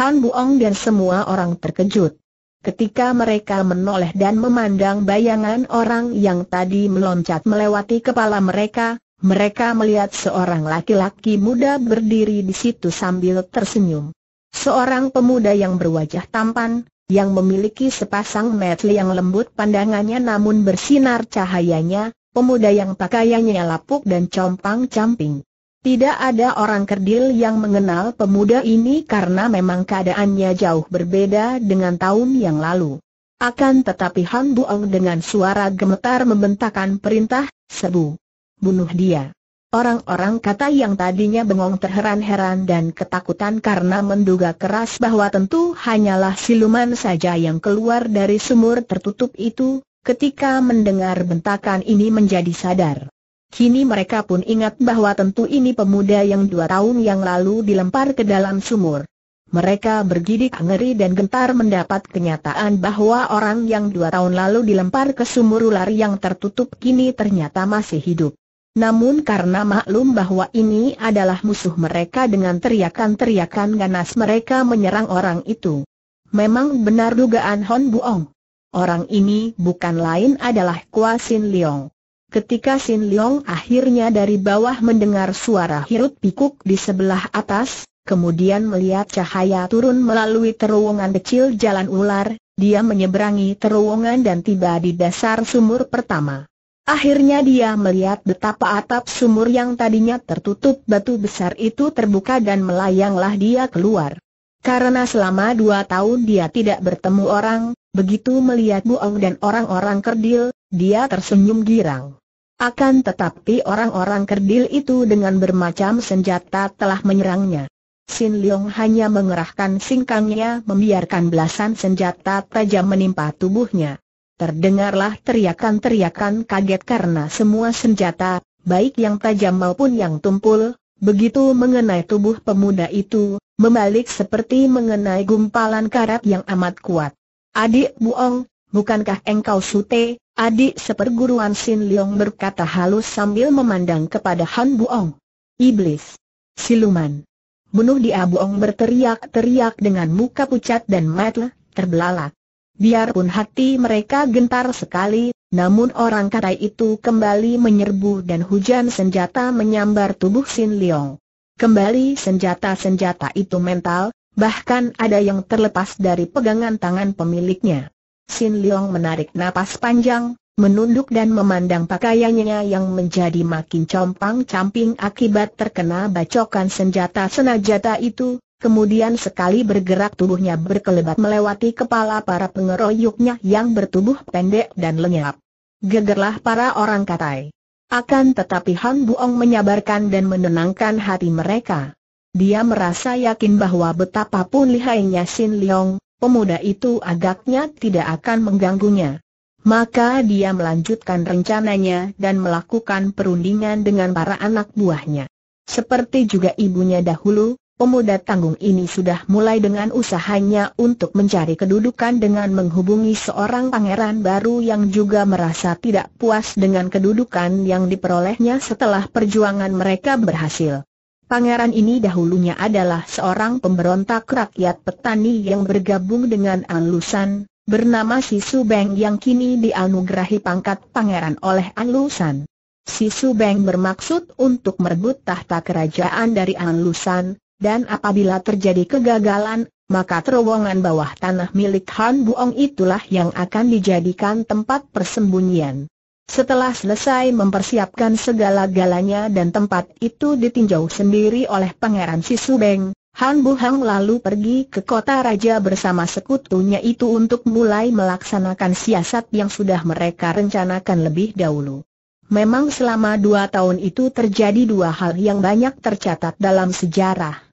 Han Buong dan semua orang terkejut. Ketika mereka menoleh dan memandang bayangan orang yang tadi meloncat melewati kepala mereka, mereka melihat seorang laki-laki muda berdiri di situ sambil tersenyum. Seorang pemuda yang berwajah tampan, yang memiliki sepasang metli yang lembut pandangannya namun bersinar cahayanya, pemuda yang pakaiannya lapuk dan compang-camping. Tidak ada orang kerdil yang mengenal pemuda ini karena memang keadaannya jauh berbeda dengan tahun yang lalu. Akan tetapi Han Buong dengan suara gemetar membentakkan perintah, sebu bunuh dia. Orang-orang kata yang tadinya bengong terheran-heran dan ketakutan karena menduga keras bahwa tentu hanyalah siluman saja yang keluar dari sumur tertutup itu, ketika mendengar bentakan ini menjadi sadar. Kini mereka pun ingat bahwa tentu ini pemuda yang dua tahun yang lalu dilempar ke dalam sumur. Mereka bergidik ngeri dan gentar mendapat kenyataan bahwa orang yang dua tahun lalu dilempar ke sumur ular yang tertutup kini ternyata masih hidup. Namun karena maklum bahwa ini adalah musuh mereka dengan teriakan-teriakan ganas mereka menyerang orang itu. Memang benar dugaan Hon Buong. Orang ini bukan lain adalah Kwa Sin Leong. Ketika Sin Leong akhirnya dari bawah mendengar suara hirut pikuk di sebelah atas, kemudian melihat cahaya turun melalui terowongan kecil jalan ular, dia menyeberangi terowongan dan tiba di dasar sumur pertama. Akhirnya dia melihat betapa atap sumur yang tadinya tertutup batu besar itu terbuka dan melayanglah dia keluar. Karena selama dua tahun dia tidak bertemu orang, begitu melihat Buong dan orang-orang kerdil, dia tersenyum girang. Akan tetapi orang-orang kerdil itu dengan bermacam senjata telah menyerangnya. Sin Leong hanya mengerahkan singkangnya membiarkan belasan senjata tajam menimpa tubuhnya. Terdengarlah teriakan-teriakan kaget karena semua senjata, baik yang tajam maupun yang tumpul, begitu mengenai tubuh pemuda itu, membalik seperti mengenai gumpalan karat yang amat kuat. Adik Buong, bukankah engkau sute? Adik seperguruan Sin Leong berkata halus sambil memandang kepada Han Buong. Iblis. Siluman. Bunuh dia Buong berteriak-teriak dengan muka pucat dan matlah terbelalak. Biarpun hati mereka gentar sekali, namun orang kata itu kembali menyerbu dan hujan senjata menyambar tubuh Sin Leong. Kembali senjata-senjata itu mental, bahkan ada yang terlepas dari pegangan tangan pemiliknya. Sin Leong menarik napas panjang, menunduk dan memandang pakaiannya yang menjadi makin compang-camping akibat terkena bacokan senjata senajata itu, Kemudian sekali bergerak tubuhnya berkelebat melewati kepala para pengeroyoknya yang bertubuh pendek dan lenyap. Gegerlah para orang katai. Akan tetapi Han Buong menyabarkan dan menenangkan hati mereka. Dia merasa yakin bahwa betapapun lihainya Sin Leong, pemuda itu agaknya tidak akan mengganggunya. Maka dia melanjutkan rencananya dan melakukan perundingan dengan para anak buahnya. Seperti juga ibunya dahulu, Pemuda tanggung ini sudah mulai dengan usahanya untuk mencari kedudukan dengan menghubungi seorang pangeran baru yang juga merasa tidak puas dengan kedudukan yang diperolehnya setelah perjuangan mereka berhasil. Pangeran ini dahulunya adalah seorang pemberontak rakyat petani yang bergabung dengan Anlusan, bernama Sisu Beng yang kini dianugerahi pangkat pangeran oleh Anlusan. Sisu Beng bermaksud untuk merebut tahta kerajaan dari Anlusan, dan apabila terjadi kegagalan, maka terowongan bawah tanah milik Han Buong itulah yang akan dijadikan tempat persembunyian. Setelah selesai mempersiapkan segala-galanya dan tempat itu ditinjau sendiri oleh Pangeran Sisubeng, Han Buhang lalu pergi ke kota raja bersama sekutunya itu untuk mulai melaksanakan siasat yang sudah mereka rencanakan lebih dahulu. Memang selama dua tahun itu terjadi dua hal yang banyak tercatat dalam sejarah.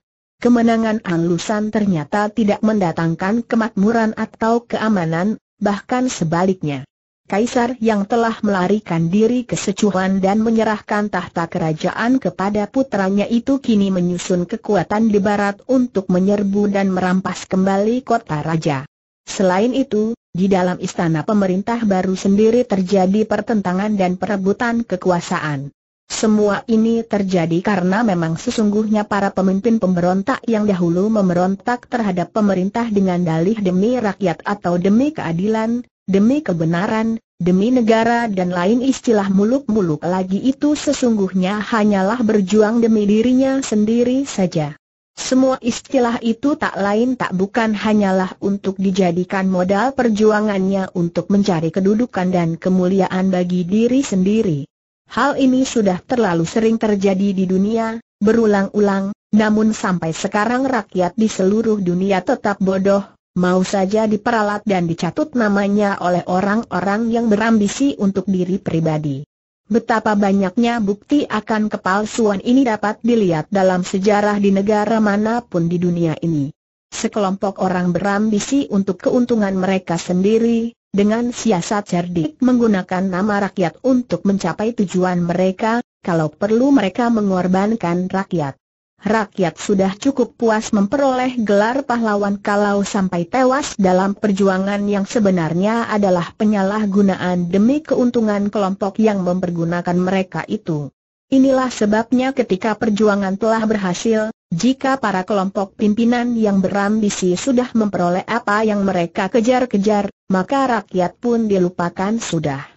Kemenangan Anlusan ternyata tidak mendatangkan kemakmuran atau keamanan, bahkan sebaliknya. Kaisar yang telah melarikan diri ke Secuan dan menyerahkan tahta kerajaan kepada putranya itu kini menyusun kekuatan di barat untuk menyerbu dan merampas kembali kota raja. Selain itu, di dalam istana pemerintah baru sendiri terjadi pertentangan dan perebutan kekuasaan. Semua ini terjadi karena memang sesungguhnya para pemimpin pemberontak yang dahulu memberontak terhadap pemerintah dengan dalih demi rakyat atau demi keadilan, demi kebenaran, demi negara dan lain istilah muluk-muluk lagi itu sesungguhnya hanyalah berjuang demi dirinya sendiri saja. Semua istilah itu tak lain tak bukan hanyalah untuk dijadikan modal perjuangannya untuk mencari kedudukan dan kemuliaan bagi diri sendiri. Hal ini sudah terlalu sering terjadi di dunia, berulang-ulang, namun sampai sekarang rakyat di seluruh dunia tetap bodoh, mau saja diperalat dan dicatut namanya oleh orang-orang yang berambisi untuk diri pribadi. Betapa banyaknya bukti akan kepalsuan ini dapat dilihat dalam sejarah di negara manapun di dunia ini. Sekelompok orang berambisi untuk keuntungan mereka sendiri, dengan siasat cerdik menggunakan nama rakyat untuk mencapai tujuan mereka, kalau perlu mereka mengorbankan rakyat. Rakyat sudah cukup puas memperoleh gelar pahlawan kalau sampai tewas dalam perjuangan yang sebenarnya adalah penyalahgunaan demi keuntungan kelompok yang mempergunakan mereka itu. Inilah sebabnya ketika perjuangan telah berhasil, jika para kelompok pimpinan yang berambisi sudah memperoleh apa yang mereka kejar-kejar, maka rakyat pun dilupakan sudah.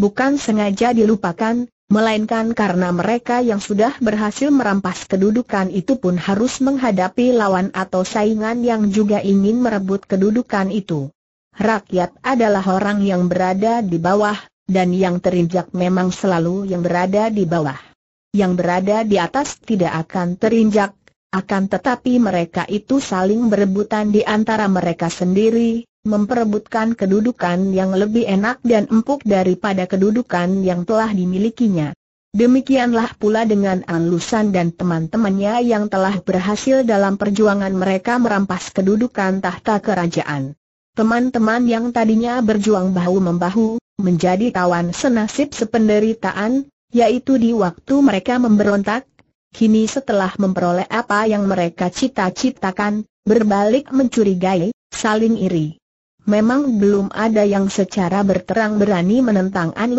Bukan sengaja dilupakan, melainkan karena mereka yang sudah berhasil merampas kedudukan itu pun harus menghadapi lawan atau saingan yang juga ingin merebut kedudukan itu. Rakyat adalah orang yang berada di bawah, dan yang terinjak memang selalu yang berada di bawah yang berada di atas tidak akan terinjak, akan tetapi mereka itu saling berebutan di antara mereka sendiri, memperebutkan kedudukan yang lebih enak dan empuk daripada kedudukan yang telah dimilikinya. Demikianlah pula dengan Anlusan dan teman-temannya yang telah berhasil dalam perjuangan mereka merampas kedudukan tahta kerajaan. Teman-teman yang tadinya berjuang bahu-membahu, menjadi kawan senasib sependeritaan, yaitu di waktu mereka memberontak. Kini setelah memperoleh apa yang mereka cita-citakan, berbalik mencurigai, saling iri. Memang belum ada yang secara berterang berani menentang An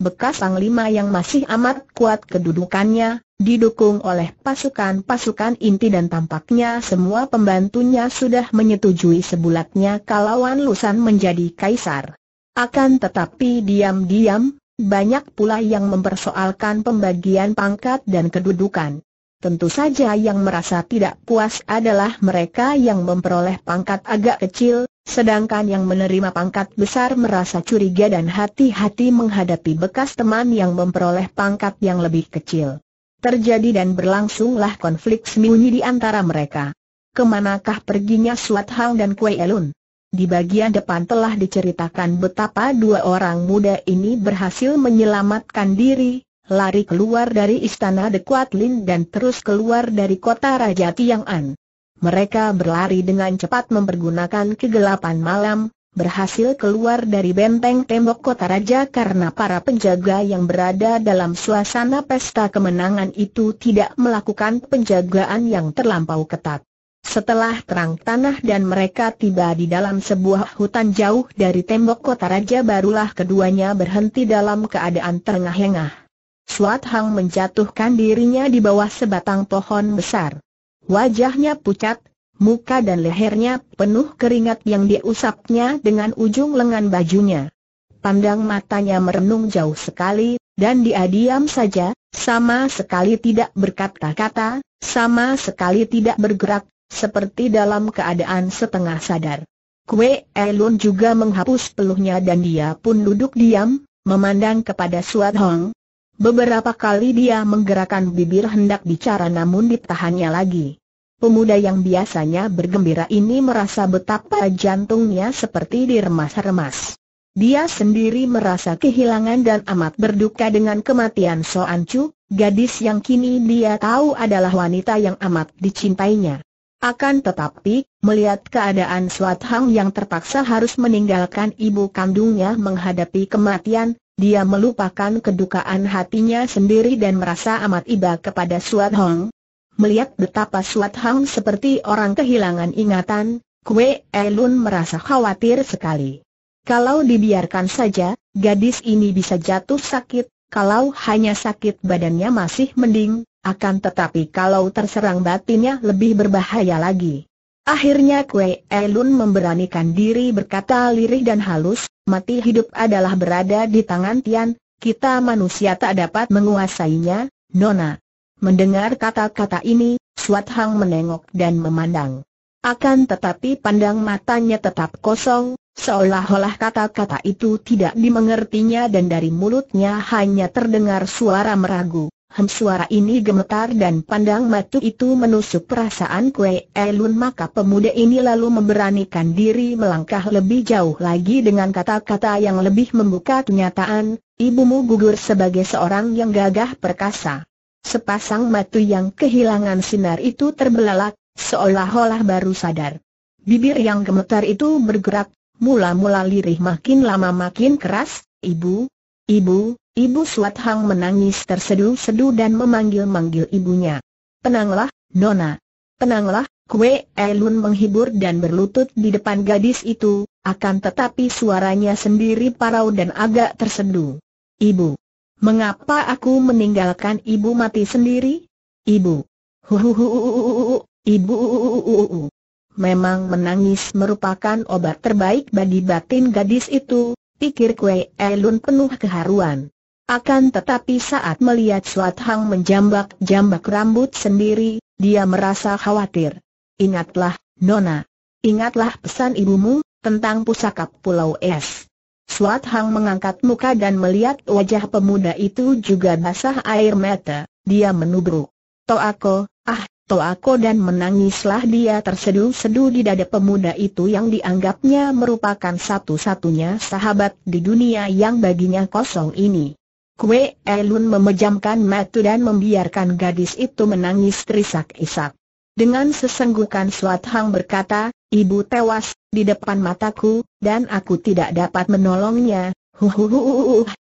bekas panglima yang masih amat kuat kedudukannya, didukung oleh pasukan-pasukan inti dan tampaknya semua pembantunya sudah menyetujui sebulatnya kalau Anlusan menjadi kaisar. Akan tetapi diam-diam, banyak pula yang mempersoalkan pembagian pangkat dan kedudukan. Tentu saja yang merasa tidak puas adalah mereka yang memperoleh pangkat agak kecil, sedangkan yang menerima pangkat besar merasa curiga dan hati-hati menghadapi bekas teman yang memperoleh pangkat yang lebih kecil. Terjadi dan berlangsunglah konflik sembunyi di antara mereka. Kemanakah perginya Suat Hang dan Kue Elun? Di bagian depan telah diceritakan betapa dua orang muda ini berhasil menyelamatkan diri, lari keluar dari istana De Kuat dan terus keluar dari kota Raja Tiang'an. Mereka berlari dengan cepat mempergunakan kegelapan malam, berhasil keluar dari benteng tembok kota raja karena para penjaga yang berada dalam suasana pesta kemenangan itu tidak melakukan penjagaan yang terlampau ketat. Setelah terang tanah dan mereka tiba di dalam sebuah hutan jauh dari tembok kota raja barulah keduanya berhenti dalam keadaan terengah-engah. Suat Hang menjatuhkan dirinya di bawah sebatang pohon besar. Wajahnya pucat, muka dan lehernya penuh keringat yang diusapnya dengan ujung lengan bajunya. Pandang matanya merenung jauh sekali, dan dia diam saja, sama sekali tidak berkata-kata, sama sekali tidak bergerak, seperti dalam keadaan setengah sadar. Kue Elun juga menghapus peluhnya dan dia pun duduk diam, memandang kepada Suat Hong. Beberapa kali dia menggerakkan bibir hendak bicara namun ditahannya lagi. Pemuda yang biasanya bergembira ini merasa betapa jantungnya seperti diremas-remas. Dia sendiri merasa kehilangan dan amat berduka dengan kematian Soan Chu, gadis yang kini dia tahu adalah wanita yang amat dicintainya. Akan tetapi, melihat keadaan Suat Hang yang terpaksa harus meninggalkan ibu kandungnya menghadapi kematian, dia melupakan kedukaan hatinya sendiri dan merasa amat iba kepada Suat Hang. Melihat betapa Suat Hang seperti orang kehilangan ingatan, Kue Elun merasa khawatir sekali. Kalau dibiarkan saja, gadis ini bisa jatuh sakit, kalau hanya sakit badannya masih mending, akan tetapi kalau terserang batinnya lebih berbahaya lagi. Akhirnya Kue Elun memberanikan diri berkata lirih dan halus, mati hidup adalah berada di tangan Tian, kita manusia tak dapat menguasainya, Nona. Mendengar kata-kata ini, Suat Hang menengok dan memandang. Akan tetapi pandang matanya tetap kosong, seolah-olah kata-kata itu tidak dimengertinya dan dari mulutnya hanya terdengar suara meragu. Hem suara ini gemetar dan pandang matu itu menusuk perasaan Kue Elun maka pemuda ini lalu memberanikan diri melangkah lebih jauh lagi dengan kata-kata yang lebih membuka kenyataan, ibumu gugur sebagai seorang yang gagah perkasa. Sepasang matu yang kehilangan sinar itu terbelalak, seolah-olah baru sadar. Bibir yang gemetar itu bergerak, mula-mula lirih makin lama makin keras, ibu, ibu, Ibu Suat Hang menangis tersedu-sedu dan memanggil-manggil ibunya. Tenanglah, Nona. Tenanglah, Kwe Elun menghibur dan berlutut di depan gadis itu, akan tetapi suaranya sendiri parau dan agak tersedu. Ibu. Mengapa aku meninggalkan ibu mati sendiri? Ibu. Huhuhuhuhuhuhu. Ibu. Memang menangis merupakan obat terbaik bagi batin gadis itu, pikir Kwe Elun penuh keharuan. Akan tetapi saat melihat Suat Hang menjambak-jambak rambut sendiri, dia merasa khawatir. Ingatlah, Nona. Ingatlah pesan ibumu, tentang pusaka Pulau Es. Suat Hang mengangkat muka dan melihat wajah pemuda itu juga basah air mata, dia menubruk. aku, ah, aku dan menangislah dia terseduh-seduh di dada pemuda itu yang dianggapnya merupakan satu-satunya sahabat di dunia yang baginya kosong ini. Kue Elun memejamkan mata dan membiarkan gadis itu menangis terisak-isak. Dengan sesenggukan Suat Hang berkata, ibu tewas, di depan mataku, dan aku tidak dapat menolongnya, hu.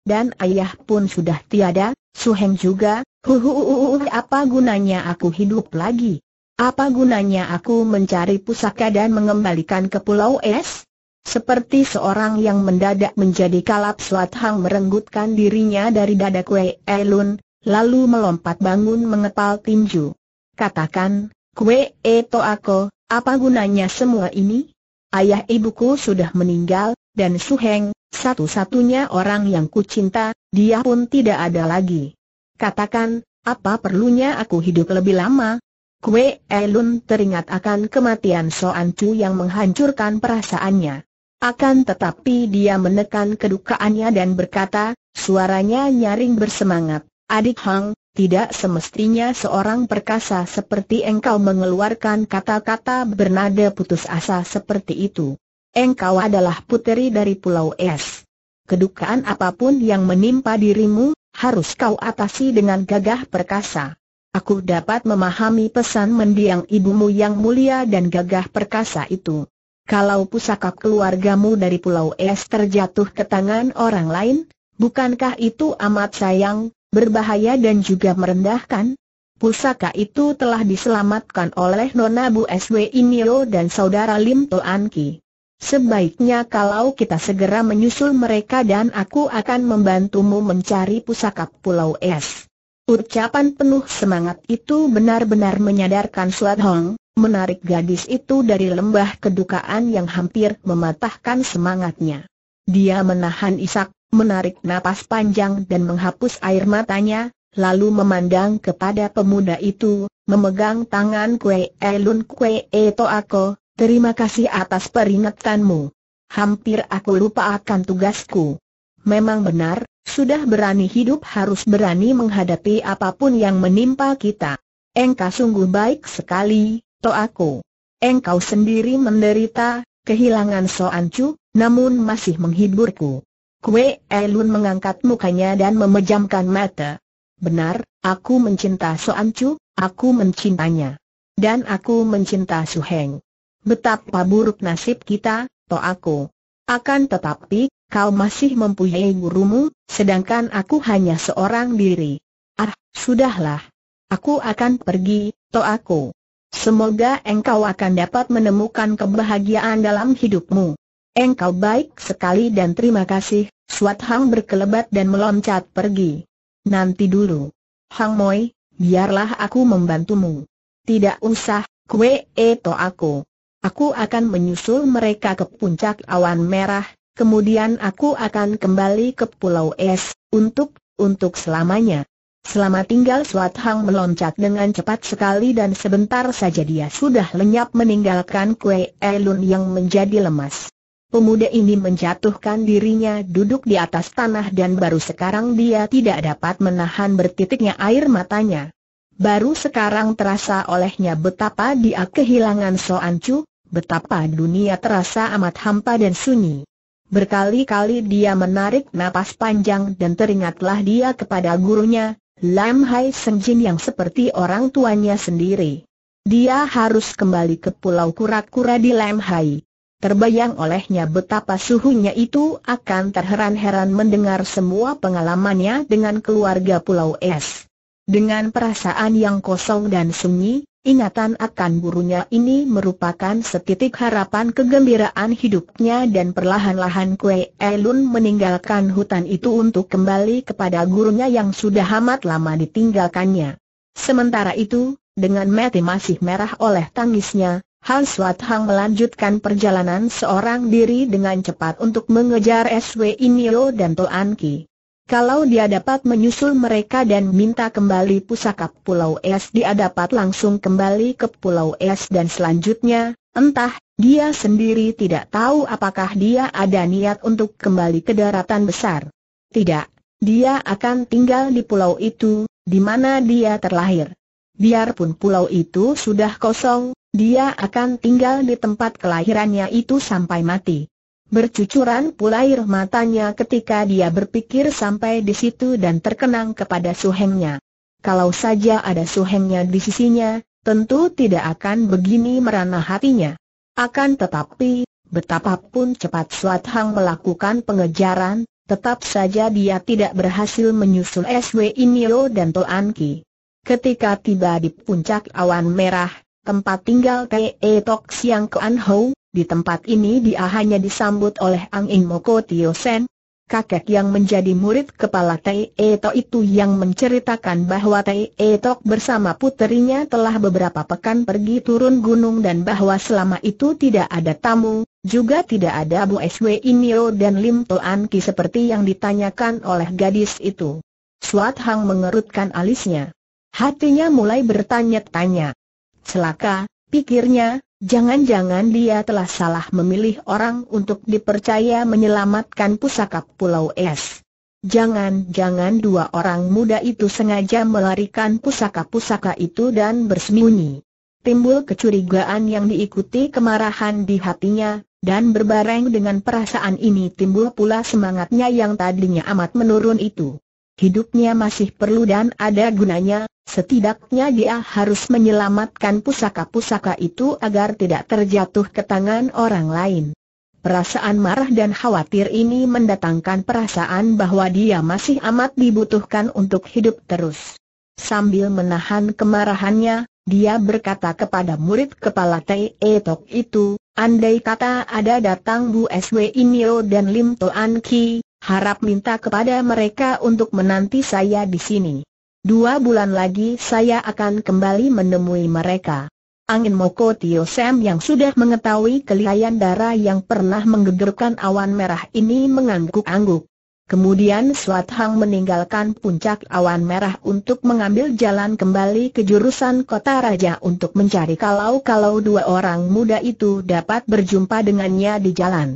dan ayah pun sudah tiada, Suheng juga, hu. apa gunanya aku hidup lagi? Apa gunanya aku mencari pusaka dan mengembalikan ke Pulau Es? Seperti seorang yang mendadak menjadi kalap Suat Hang merenggutkan dirinya dari dada kwe Elun, lalu melompat bangun mengepal tinju. Katakan, Kue to Ako, apa gunanya semua ini? Ayah ibuku sudah meninggal, dan Su Heng, satu-satunya orang yang kucinta, dia pun tidak ada lagi. Katakan, apa perlunya aku hidup lebih lama? Kue Elun teringat akan kematian Soan Chu yang menghancurkan perasaannya. Akan tetapi dia menekan kedukaannya dan berkata, suaranya nyaring bersemangat, adik Hang, tidak semestinya seorang perkasa seperti engkau mengeluarkan kata-kata bernada putus asa seperti itu. Engkau adalah puteri dari Pulau Es. Kedukaan apapun yang menimpa dirimu, harus kau atasi dengan gagah perkasa. Aku dapat memahami pesan mendiang ibumu yang mulia dan gagah perkasa itu. Kalau pusaka keluargamu dari Pulau Es terjatuh ke tangan orang lain, bukankah itu amat sayang, berbahaya dan juga merendahkan? Pusaka itu telah diselamatkan oleh Nona Bu SW Inio dan Saudara Lim Toan Ki. Sebaiknya kalau kita segera menyusul mereka dan aku akan membantumu mencari pusaka Pulau Es. Ucapan penuh semangat itu benar-benar menyadarkan Suat Hong, menarik gadis itu dari lembah kedukaan yang hampir mematahkan semangatnya. Dia menahan isak, menarik napas panjang dan menghapus air matanya, lalu memandang kepada pemuda itu, memegang tangan Kue Elun Kue Eto Ako, terima kasih atas peringatanmu. Hampir aku lupa akan tugasku. Memang benar, sudah berani hidup harus berani menghadapi apapun yang menimpa kita. Engkau sungguh baik sekali, To aku, Engkau sendiri menderita, kehilangan Chu, namun masih menghiburku. Kwe Elun mengangkat mukanya dan memejamkan mata. Benar, aku mencinta Chu, aku mencintanya. Dan aku mencinta Heng. Betapa buruk nasib kita, to aku. Akan tetapi, kau masih mempunyai gurumu, sedangkan aku hanya seorang diri. Ah, sudahlah. Aku akan pergi, to aku. Semoga engkau akan dapat menemukan kebahagiaan dalam hidupmu. Engkau baik sekali dan terima kasih, Suat Hang berkelebat dan meloncat pergi. Nanti dulu. Hang Moi, biarlah aku membantumu. Tidak usah, kue eto aku. Aku akan menyusul mereka ke puncak awan merah, kemudian aku akan kembali ke Pulau Es, untuk, untuk selamanya. Selama tinggal Suat Hang meloncat dengan cepat sekali dan sebentar saja dia sudah lenyap meninggalkan kue Elun yang menjadi lemas. Pemuda ini menjatuhkan dirinya duduk di atas tanah dan baru sekarang dia tidak dapat menahan bertitiknya air matanya. Baru sekarang terasa olehnya betapa dia kehilangan Chu, betapa dunia terasa amat hampa dan sunyi. Berkali-kali dia menarik napas panjang dan teringatlah dia kepada gurunya, Lam Hai Seng Jin yang seperti orang tuanya sendiri. Dia harus kembali ke pulau kura-kura di Lam Hai. Terbayang olehnya betapa suhunya itu akan terheran-heran mendengar semua pengalamannya dengan keluarga Pulau Es. Dengan perasaan yang kosong dan sunyi, Ingatan akan gurunya ini merupakan setitik harapan kegembiraan hidupnya dan perlahan-lahan Kue Elun meninggalkan hutan itu untuk kembali kepada gurunya yang sudah amat lama ditinggalkannya. Sementara itu, dengan mati masih merah oleh tangisnya, Han Swat Hang melanjutkan perjalanan seorang diri dengan cepat untuk mengejar SW Inio dan Toan Ki. Kalau dia dapat menyusul mereka dan minta kembali pusaka Pulau Es dia dapat langsung kembali ke Pulau Es dan selanjutnya, entah, dia sendiri tidak tahu apakah dia ada niat untuk kembali ke daratan besar. Tidak, dia akan tinggal di pulau itu, di mana dia terlahir. Biarpun pulau itu sudah kosong, dia akan tinggal di tempat kelahirannya itu sampai mati. Bercucuran pula air matanya ketika dia berpikir sampai di situ dan terkenang kepada suhengnya. Kalau saja ada suhengnya di sisinya, tentu tidak akan begini merana hatinya. Akan tetapi, betapapun cepat Suat Hang melakukan pengejaran, tetap saja dia tidak berhasil menyusul SW Inio dan Toan Ki. Ketika tiba di puncak awan merah, tempat tinggal T.E. Tok Siang Kuan Ho, di tempat ini dia hanya disambut oleh Ang In Moko Tio Sen, kakek yang menjadi murid kepala E Eto itu yang menceritakan bahwa E Tok bersama puterinya telah beberapa pekan pergi turun gunung dan bahwa selama itu tidak ada tamu, juga tidak ada Bu SW Inio dan Lim Toan Ki seperti yang ditanyakan oleh gadis itu. Suat Hang mengerutkan alisnya. Hatinya mulai bertanya-tanya. Celaka, pikirnya, Jangan-jangan dia telah salah memilih orang untuk dipercaya menyelamatkan pusaka Pulau Es. Jangan-jangan dua orang muda itu sengaja melarikan pusaka-pusaka itu dan bersembunyi. Timbul kecurigaan yang diikuti kemarahan di hatinya, dan berbareng dengan perasaan ini timbul pula semangatnya yang tadinya amat menurun itu hidupnya masih perlu dan ada gunanya, setidaknya dia harus menyelamatkan pusaka-pusaka itu agar tidak terjatuh ke tangan orang lain. Perasaan marah dan khawatir ini mendatangkan perasaan bahwa dia masih amat dibutuhkan untuk hidup terus. Sambil menahan kemarahannya, dia berkata kepada murid kepala Tei etok itu, andai kata ada datang Bu Swi Inyo dan Lim Toan Ki, harap minta kepada mereka untuk menanti saya di sini. Dua bulan lagi saya akan kembali menemui mereka. Angin Moko Tio Sam yang sudah mengetahui kelihayan darah yang pernah menggegerkan awan merah ini mengangguk-angguk. Kemudian Swat Hang meninggalkan puncak awan merah untuk mengambil jalan kembali ke jurusan kota raja untuk mencari kalau-kalau dua orang muda itu dapat berjumpa dengannya di jalan.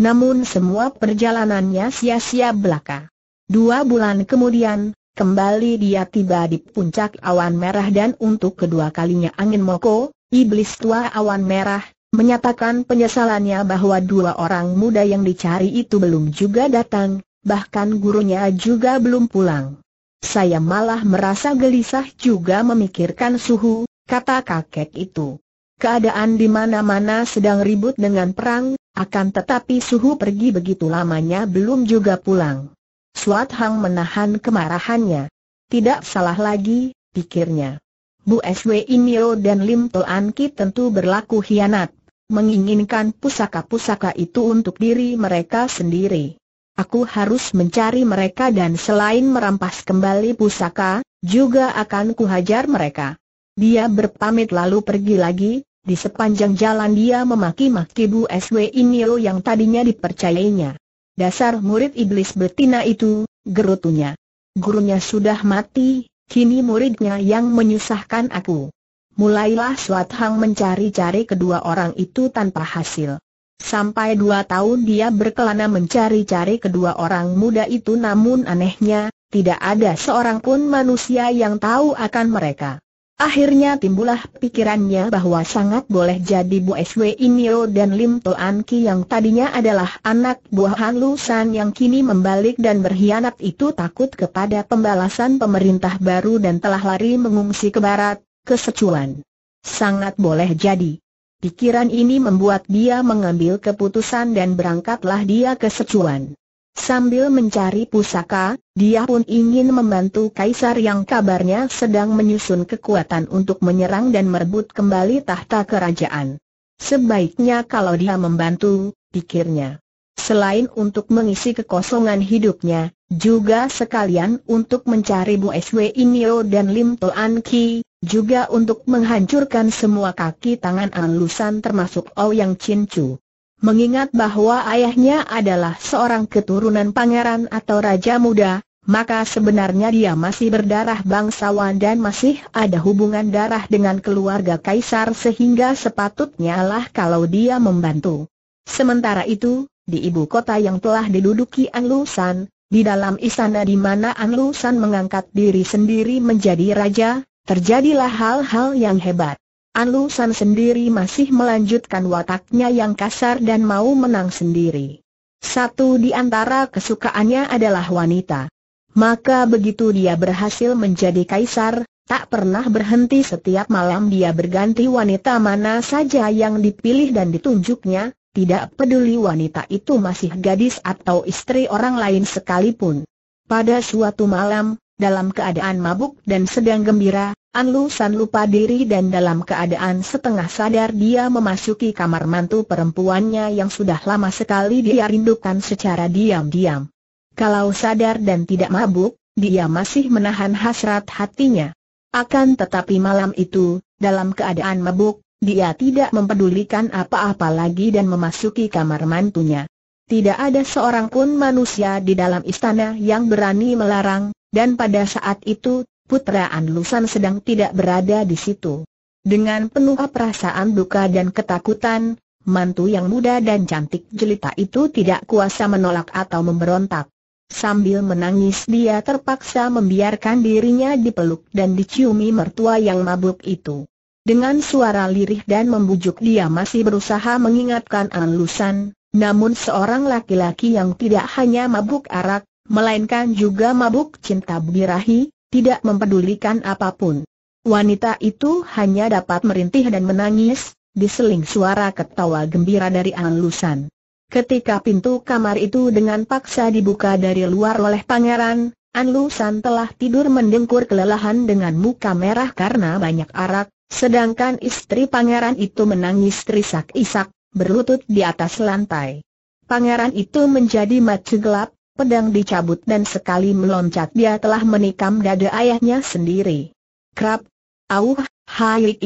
Namun semua perjalanannya sia-sia belaka. Dua bulan kemudian, kembali dia tiba di puncak awan merah dan untuk kedua kalinya angin moko, iblis tua awan merah, menyatakan penyesalannya bahwa dua orang muda yang dicari itu belum juga datang, bahkan gurunya juga belum pulang. Saya malah merasa gelisah juga memikirkan suhu, kata kakek itu. Keadaan di mana-mana sedang ribut dengan perang, akan tetapi Suhu pergi begitu lamanya belum juga pulang. Suat Hang menahan kemarahannya. Tidak salah lagi, pikirnya. Bu SW Inyo dan Lim Toan Ki tentu berlaku hianat, menginginkan pusaka-pusaka itu untuk diri mereka sendiri. Aku harus mencari mereka dan selain merampas kembali pusaka, juga akan kuhajar mereka. Dia berpamit lalu pergi lagi, di sepanjang jalan dia memaki-maki Bu SW Inio yang tadinya dipercayainya. Dasar murid iblis betina itu, gerutunya. Gurunya sudah mati, kini muridnya yang menyusahkan aku. Mulailah Suat Hang mencari-cari kedua orang itu tanpa hasil. Sampai dua tahun dia berkelana mencari-cari kedua orang muda itu namun anehnya, tidak ada seorang pun manusia yang tahu akan mereka. Akhirnya timbullah pikirannya bahwa sangat boleh jadi Bu SW Inio dan Lim Toan Ki yang tadinya adalah anak buah Han San yang kini membalik dan berkhianat itu takut kepada pembalasan pemerintah baru dan telah lari mengungsi ke barat, ke Secuan. Sangat boleh jadi. Pikiran ini membuat dia mengambil keputusan dan berangkatlah dia ke Secuan. Sambil mencari pusaka, dia pun ingin membantu kaisar yang kabarnya sedang menyusun kekuatan untuk menyerang dan merebut kembali tahta kerajaan. Sebaiknya kalau dia membantu, pikirnya. Selain untuk mengisi kekosongan hidupnya, juga sekalian untuk mencari Bu Sw Inyo dan Lim Toan Ki, juga untuk menghancurkan semua kaki tangan alusan termasuk Ouyang Chin Chu. Mengingat bahwa ayahnya adalah seorang keturunan pangeran atau raja muda, maka sebenarnya dia masih berdarah bangsawan dan masih ada hubungan darah dengan keluarga kaisar sehingga sepatutnya lah kalau dia membantu. Sementara itu, di ibu kota yang telah diduduki Anlusan, di dalam istana di mana Anlusan mengangkat diri sendiri menjadi raja, terjadilah hal-hal yang hebat. Lu San sendiri masih melanjutkan wataknya yang kasar dan mau menang sendiri. Satu di antara kesukaannya adalah wanita. Maka begitu dia berhasil menjadi kaisar, tak pernah berhenti setiap malam dia berganti wanita mana saja yang dipilih dan ditunjuknya, tidak peduli wanita itu masih gadis atau istri orang lain sekalipun. Pada suatu malam, dalam keadaan mabuk dan sedang gembira, An Lu San lupa diri dan dalam keadaan setengah sadar dia memasuki kamar mantu perempuannya yang sudah lama sekali dia rindukan secara diam-diam. Kalau sadar dan tidak mabuk, dia masih menahan hasrat hatinya. Akan tetapi malam itu, dalam keadaan mabuk, dia tidak mempedulikan apa-apa lagi dan memasuki kamar mantunya. Tidak ada seorang pun manusia di dalam istana yang berani melarang, dan pada saat itu, Putra Anlusan sedang tidak berada di situ. Dengan penuh perasaan duka dan ketakutan, mantu yang muda dan cantik jelita itu tidak kuasa menolak atau memberontak. Sambil menangis dia terpaksa membiarkan dirinya dipeluk dan diciumi mertua yang mabuk itu. Dengan suara lirih dan membujuk dia masih berusaha mengingatkan Anlusan, namun seorang laki-laki yang tidak hanya mabuk arak, melainkan juga mabuk cinta birahi, tidak mempedulikan apapun. Wanita itu hanya dapat merintih dan menangis, diseling suara ketawa gembira dari Lusan. Ketika pintu kamar itu dengan paksa dibuka dari luar oleh pangeran, Anlusan telah tidur mendengkur kelelahan dengan muka merah karena banyak arak, sedangkan istri pangeran itu menangis terisak-isak, berlutut di atas lantai. Pangeran itu menjadi mata gelap, pedang dicabut dan sekali meloncat dia telah menikam dada ayahnya sendiri. Krap, auh, hai,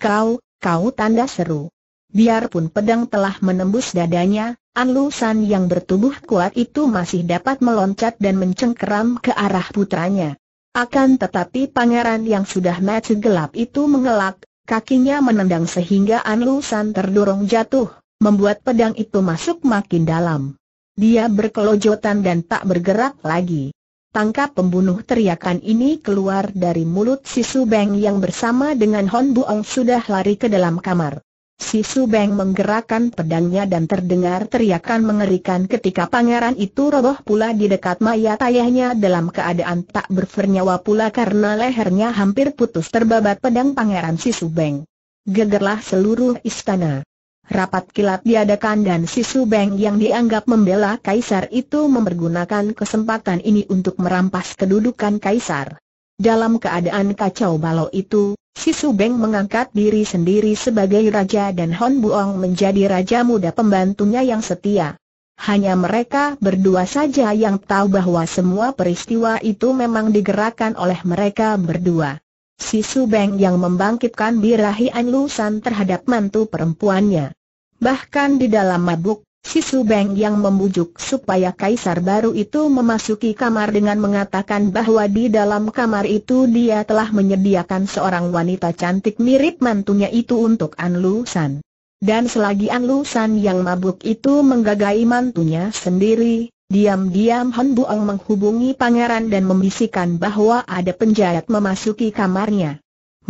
kau, kau tanda seru. Biarpun pedang telah menembus dadanya, Anlusan yang bertubuh kuat itu masih dapat meloncat dan mencengkeram ke arah putranya. Akan tetapi pangeran yang sudah mati gelap itu mengelak, kakinya menendang sehingga Anlusan terdorong jatuh, membuat pedang itu masuk makin dalam. Dia berkelojotan dan tak bergerak lagi. Tangkap pembunuh teriakan ini keluar dari mulut Sisu Beng yang bersama dengan Hon Buong sudah lari ke dalam kamar. Si Beng menggerakkan pedangnya dan terdengar teriakan mengerikan ketika pangeran itu roboh pula di dekat mayat ayahnya dalam keadaan tak bernyawa pula karena lehernya hampir putus terbabat pedang pangeran Sisu Beng. Gegerlah seluruh istana. Rapat kilat diadakan dan si Subeng yang dianggap membela Kaisar itu mempergunakan kesempatan ini untuk merampas kedudukan Kaisar. Dalam keadaan kacau balau itu, si Subeng mengangkat diri sendiri sebagai raja dan Hon Buong menjadi raja muda pembantunya yang setia. Hanya mereka berdua saja yang tahu bahwa semua peristiwa itu memang digerakkan oleh mereka berdua. Si Subeng yang membangkitkan birahi Anlusan terhadap mantu perempuannya. Bahkan di dalam mabuk, si Subeng yang membujuk supaya kaisar baru itu memasuki kamar dengan mengatakan bahwa di dalam kamar itu dia telah menyediakan seorang wanita cantik mirip mantunya itu untuk Lu San. Dan selagi Lu San yang mabuk itu menggagai mantunya sendiri, Diam-diam Han Buang menghubungi pangeran dan membisikkan bahwa ada penjahat memasuki kamarnya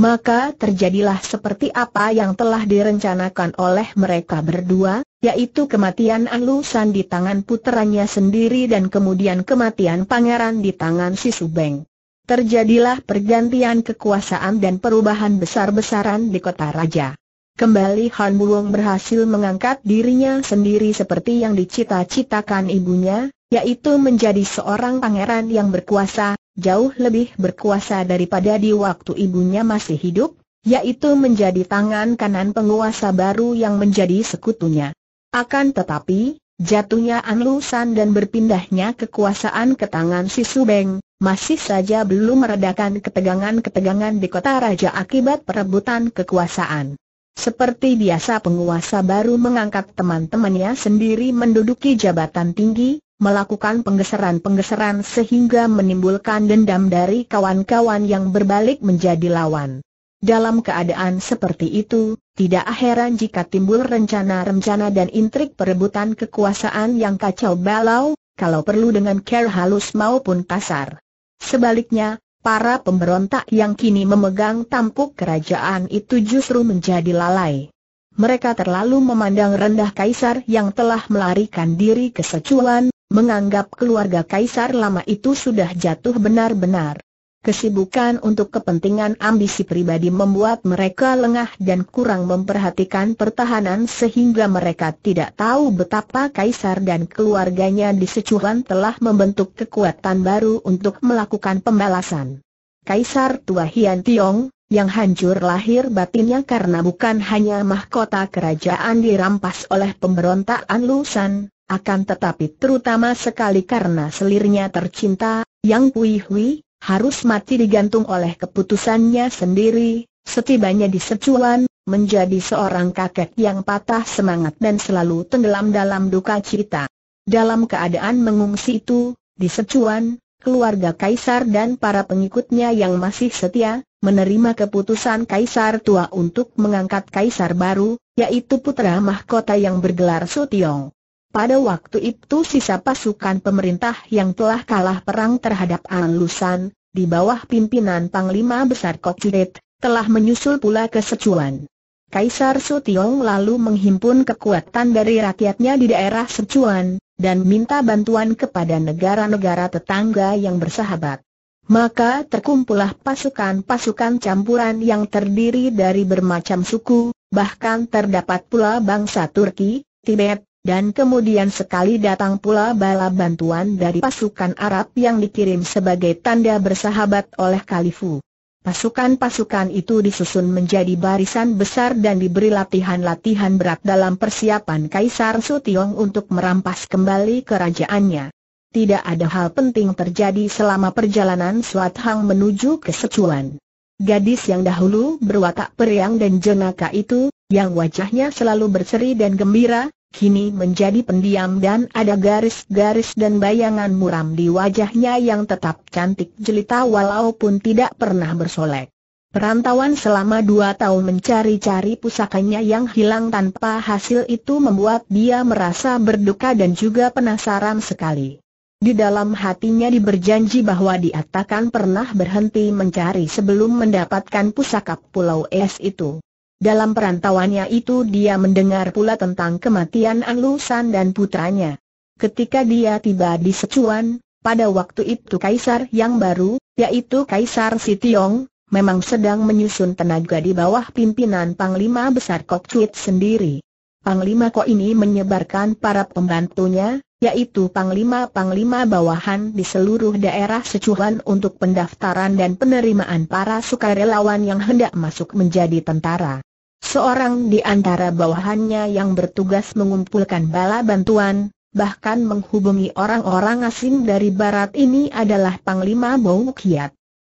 maka terjadilah seperti apa yang telah direncanakan oleh mereka berdua, yaitu kematian Anlu San di tangan puteranya sendiri dan kemudian kematian pangeran di tangan si Subeng. Terjadilah pergantian kekuasaan dan perubahan besar-besaran di kota raja. Kembali Han Buong berhasil mengangkat dirinya sendiri seperti yang dicita-citakan ibunya, yaitu menjadi seorang pangeran yang berkuasa, jauh lebih berkuasa daripada di waktu ibunya masih hidup, yaitu menjadi tangan kanan penguasa baru yang menjadi sekutunya. Akan tetapi, jatuhnya Anlusan dan berpindahnya kekuasaan ke tangan si Subeng, masih saja belum meredakan ketegangan-ketegangan di kota raja akibat perebutan kekuasaan. Seperti biasa penguasa baru mengangkat teman-temannya sendiri menduduki jabatan tinggi, melakukan penggeseran-penggeseran sehingga menimbulkan dendam dari kawan-kawan yang berbalik menjadi lawan. Dalam keadaan seperti itu, tidak heran jika timbul rencana-rencana dan intrik perebutan kekuasaan yang kacau balau, kalau perlu dengan care halus maupun kasar. Sebaliknya, para pemberontak yang kini memegang tampuk kerajaan itu justru menjadi lalai. Mereka terlalu memandang rendah kaisar yang telah melarikan diri ke secuan, Menganggap keluarga kaisar lama itu sudah jatuh benar-benar. Kesibukan untuk kepentingan ambisi pribadi membuat mereka lengah dan kurang memperhatikan pertahanan sehingga mereka tidak tahu betapa kaisar dan keluarganya di Sichuan telah membentuk kekuatan baru untuk melakukan pembalasan. Kaisar tua Hian Tiong, yang hancur lahir batinnya karena bukan hanya mahkota kerajaan dirampas oleh pemberontak Anlusan, akan tetapi terutama sekali karena selirnya tercinta, Yang Pui Hui, harus mati digantung oleh keputusannya sendiri, setibanya di Secuan, menjadi seorang kakek yang patah semangat dan selalu tenggelam dalam duka cita. Dalam keadaan mengungsi itu, di Secuan, keluarga Kaisar dan para pengikutnya yang masih setia, menerima keputusan Kaisar tua untuk mengangkat Kaisar baru, yaitu putra mahkota yang bergelar Sutiong. Pada waktu itu sisa pasukan pemerintah yang telah kalah perang terhadap Alusan, di bawah pimpinan Panglima Besar Kokcidet, telah menyusul pula ke Secuan. Kaisar Sutiong lalu menghimpun kekuatan dari rakyatnya di daerah Secuan, dan minta bantuan kepada negara-negara tetangga yang bersahabat. Maka terkumpullah pasukan-pasukan campuran yang terdiri dari bermacam suku, bahkan terdapat pula bangsa Turki, Tibet, dan kemudian sekali datang pula bala bantuan dari pasukan Arab yang dikirim sebagai tanda bersahabat oleh Kalifu. Pasukan-pasukan itu disusun menjadi barisan besar dan diberi latihan-latihan berat dalam persiapan Kaisar Sutiong untuk merampas kembali kerajaannya. Tidak ada hal penting terjadi selama perjalanan Suat Hang menuju ke Secuan. Gadis yang dahulu berwatak periang dan jenaka itu, yang wajahnya selalu berseri dan gembira, kini menjadi pendiam dan ada garis-garis dan bayangan muram di wajahnya yang tetap cantik jelita walaupun tidak pernah bersolek. Perantauan selama dua tahun mencari-cari pusakanya yang hilang tanpa hasil itu membuat dia merasa berduka dan juga penasaran sekali. Di dalam hatinya diberjanji bahwa dia takkan pernah berhenti mencari sebelum mendapatkan pusaka Pulau Es itu. Dalam perantauannya itu dia mendengar pula tentang kematian Anlu San dan putranya. Ketika dia tiba di Secuan, pada waktu itu kaisar yang baru, yaitu Kaisar Sitiong, memang sedang menyusun tenaga di bawah pimpinan Panglima Besar Kok Cuit sendiri. Panglima Kok ini menyebarkan para pembantunya, yaitu panglima-panglima bawahan di seluruh daerah Sichuan untuk pendaftaran dan penerimaan para sukarelawan yang hendak masuk menjadi tentara. Seorang di antara bawahannya yang bertugas mengumpulkan bala bantuan, bahkan menghubungi orang-orang asing dari barat ini adalah Panglima Bou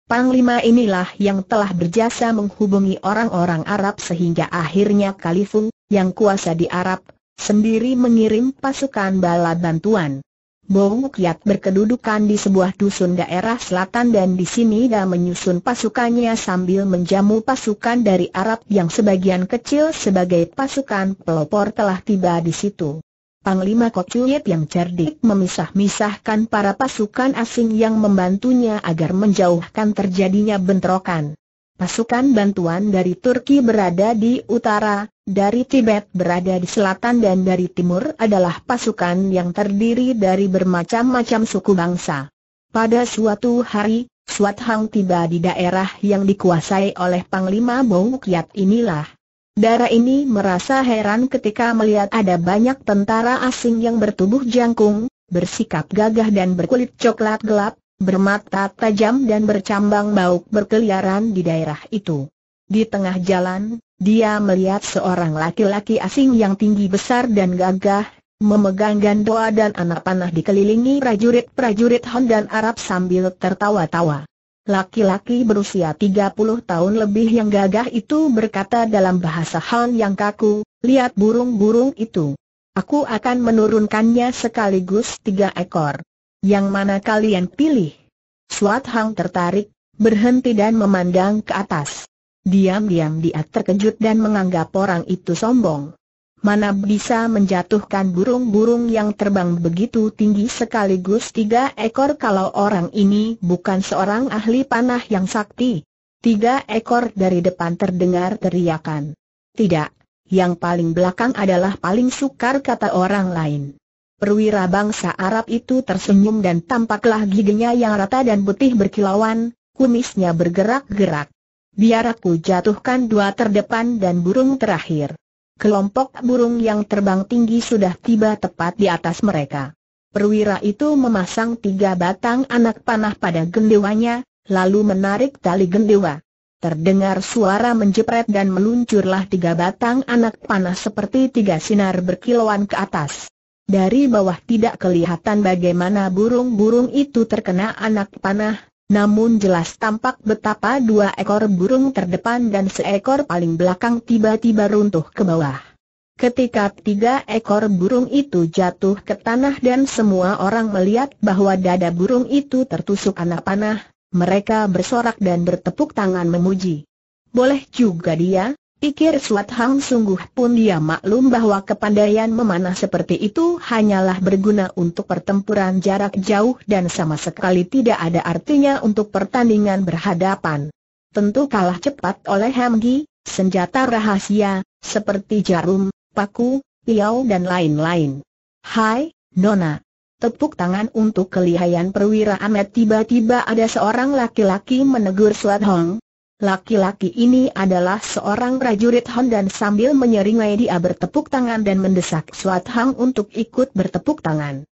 Panglima inilah yang telah berjasa menghubungi orang-orang Arab sehingga akhirnya Khalifung, yang kuasa di Arab, sendiri mengirim pasukan bala bantuan. Bong Kiat berkedudukan di sebuah dusun daerah selatan dan di sini dia menyusun pasukannya sambil menjamu pasukan dari Arab yang sebagian kecil sebagai pasukan pelopor telah tiba di situ. Panglima Kokcuyet yang cerdik memisah-misahkan para pasukan asing yang membantunya agar menjauhkan terjadinya bentrokan. Pasukan bantuan dari Turki berada di utara, dari Tibet berada di selatan dan dari timur adalah pasukan yang terdiri dari bermacam-macam suku bangsa. Pada suatu hari, Swat Hang tiba di daerah yang dikuasai oleh Panglima Bong Yat inilah. Dara ini merasa heran ketika melihat ada banyak tentara asing yang bertubuh jangkung, bersikap gagah dan berkulit coklat gelap, bermata tajam dan bercambang bauk berkeliaran di daerah itu. Di tengah jalan, dia melihat seorang laki-laki asing yang tinggi besar dan gagah, memegang gandoa dan anak panah dikelilingi prajurit-prajurit Hon dan Arab sambil tertawa-tawa. Laki-laki berusia 30 tahun lebih yang gagah itu berkata dalam bahasa Han yang kaku, lihat burung-burung itu. Aku akan menurunkannya sekaligus tiga ekor. Yang mana kalian pilih? Suat Hang tertarik, berhenti dan memandang ke atas. Diam-diam dia terkejut dan menganggap orang itu sombong. Mana bisa menjatuhkan burung-burung yang terbang begitu tinggi sekaligus tiga ekor kalau orang ini bukan seorang ahli panah yang sakti. Tiga ekor dari depan terdengar teriakan. Tidak, yang paling belakang adalah paling sukar kata orang lain. Perwira bangsa Arab itu tersenyum dan tampaklah giginya yang rata dan putih berkilauan, kumisnya bergerak-gerak. Biar aku jatuhkan dua terdepan dan burung terakhir. Kelompok burung yang terbang tinggi sudah tiba tepat di atas mereka. Perwira itu memasang tiga batang anak panah pada gendewanya, lalu menarik tali gendewa. Terdengar suara menjepret dan meluncurlah tiga batang anak panah seperti tiga sinar berkilauan ke atas. Dari bawah tidak kelihatan bagaimana burung-burung itu terkena anak panah, namun jelas tampak betapa dua ekor burung terdepan dan seekor paling belakang tiba-tiba runtuh ke bawah. Ketika tiga ekor burung itu jatuh ke tanah dan semua orang melihat bahwa dada burung itu tertusuk anak panah, mereka bersorak dan bertepuk tangan memuji. Boleh juga dia, Pikir Suat Hang sungguh pun dia maklum bahwa kepandaian memanah seperti itu hanyalah berguna untuk pertempuran jarak jauh dan sama sekali tidak ada artinya untuk pertandingan berhadapan. Tentu kalah cepat oleh Hamgi, senjata rahasia, seperti jarum, paku, piau dan lain-lain. Hai, Nona. Tepuk tangan untuk kelihayan perwira amat tiba-tiba ada seorang laki-laki menegur Suat Hong, Laki-laki ini adalah seorang prajurit Hon dan sambil menyeringai dia bertepuk tangan dan mendesak Suat Hang untuk ikut bertepuk tangan.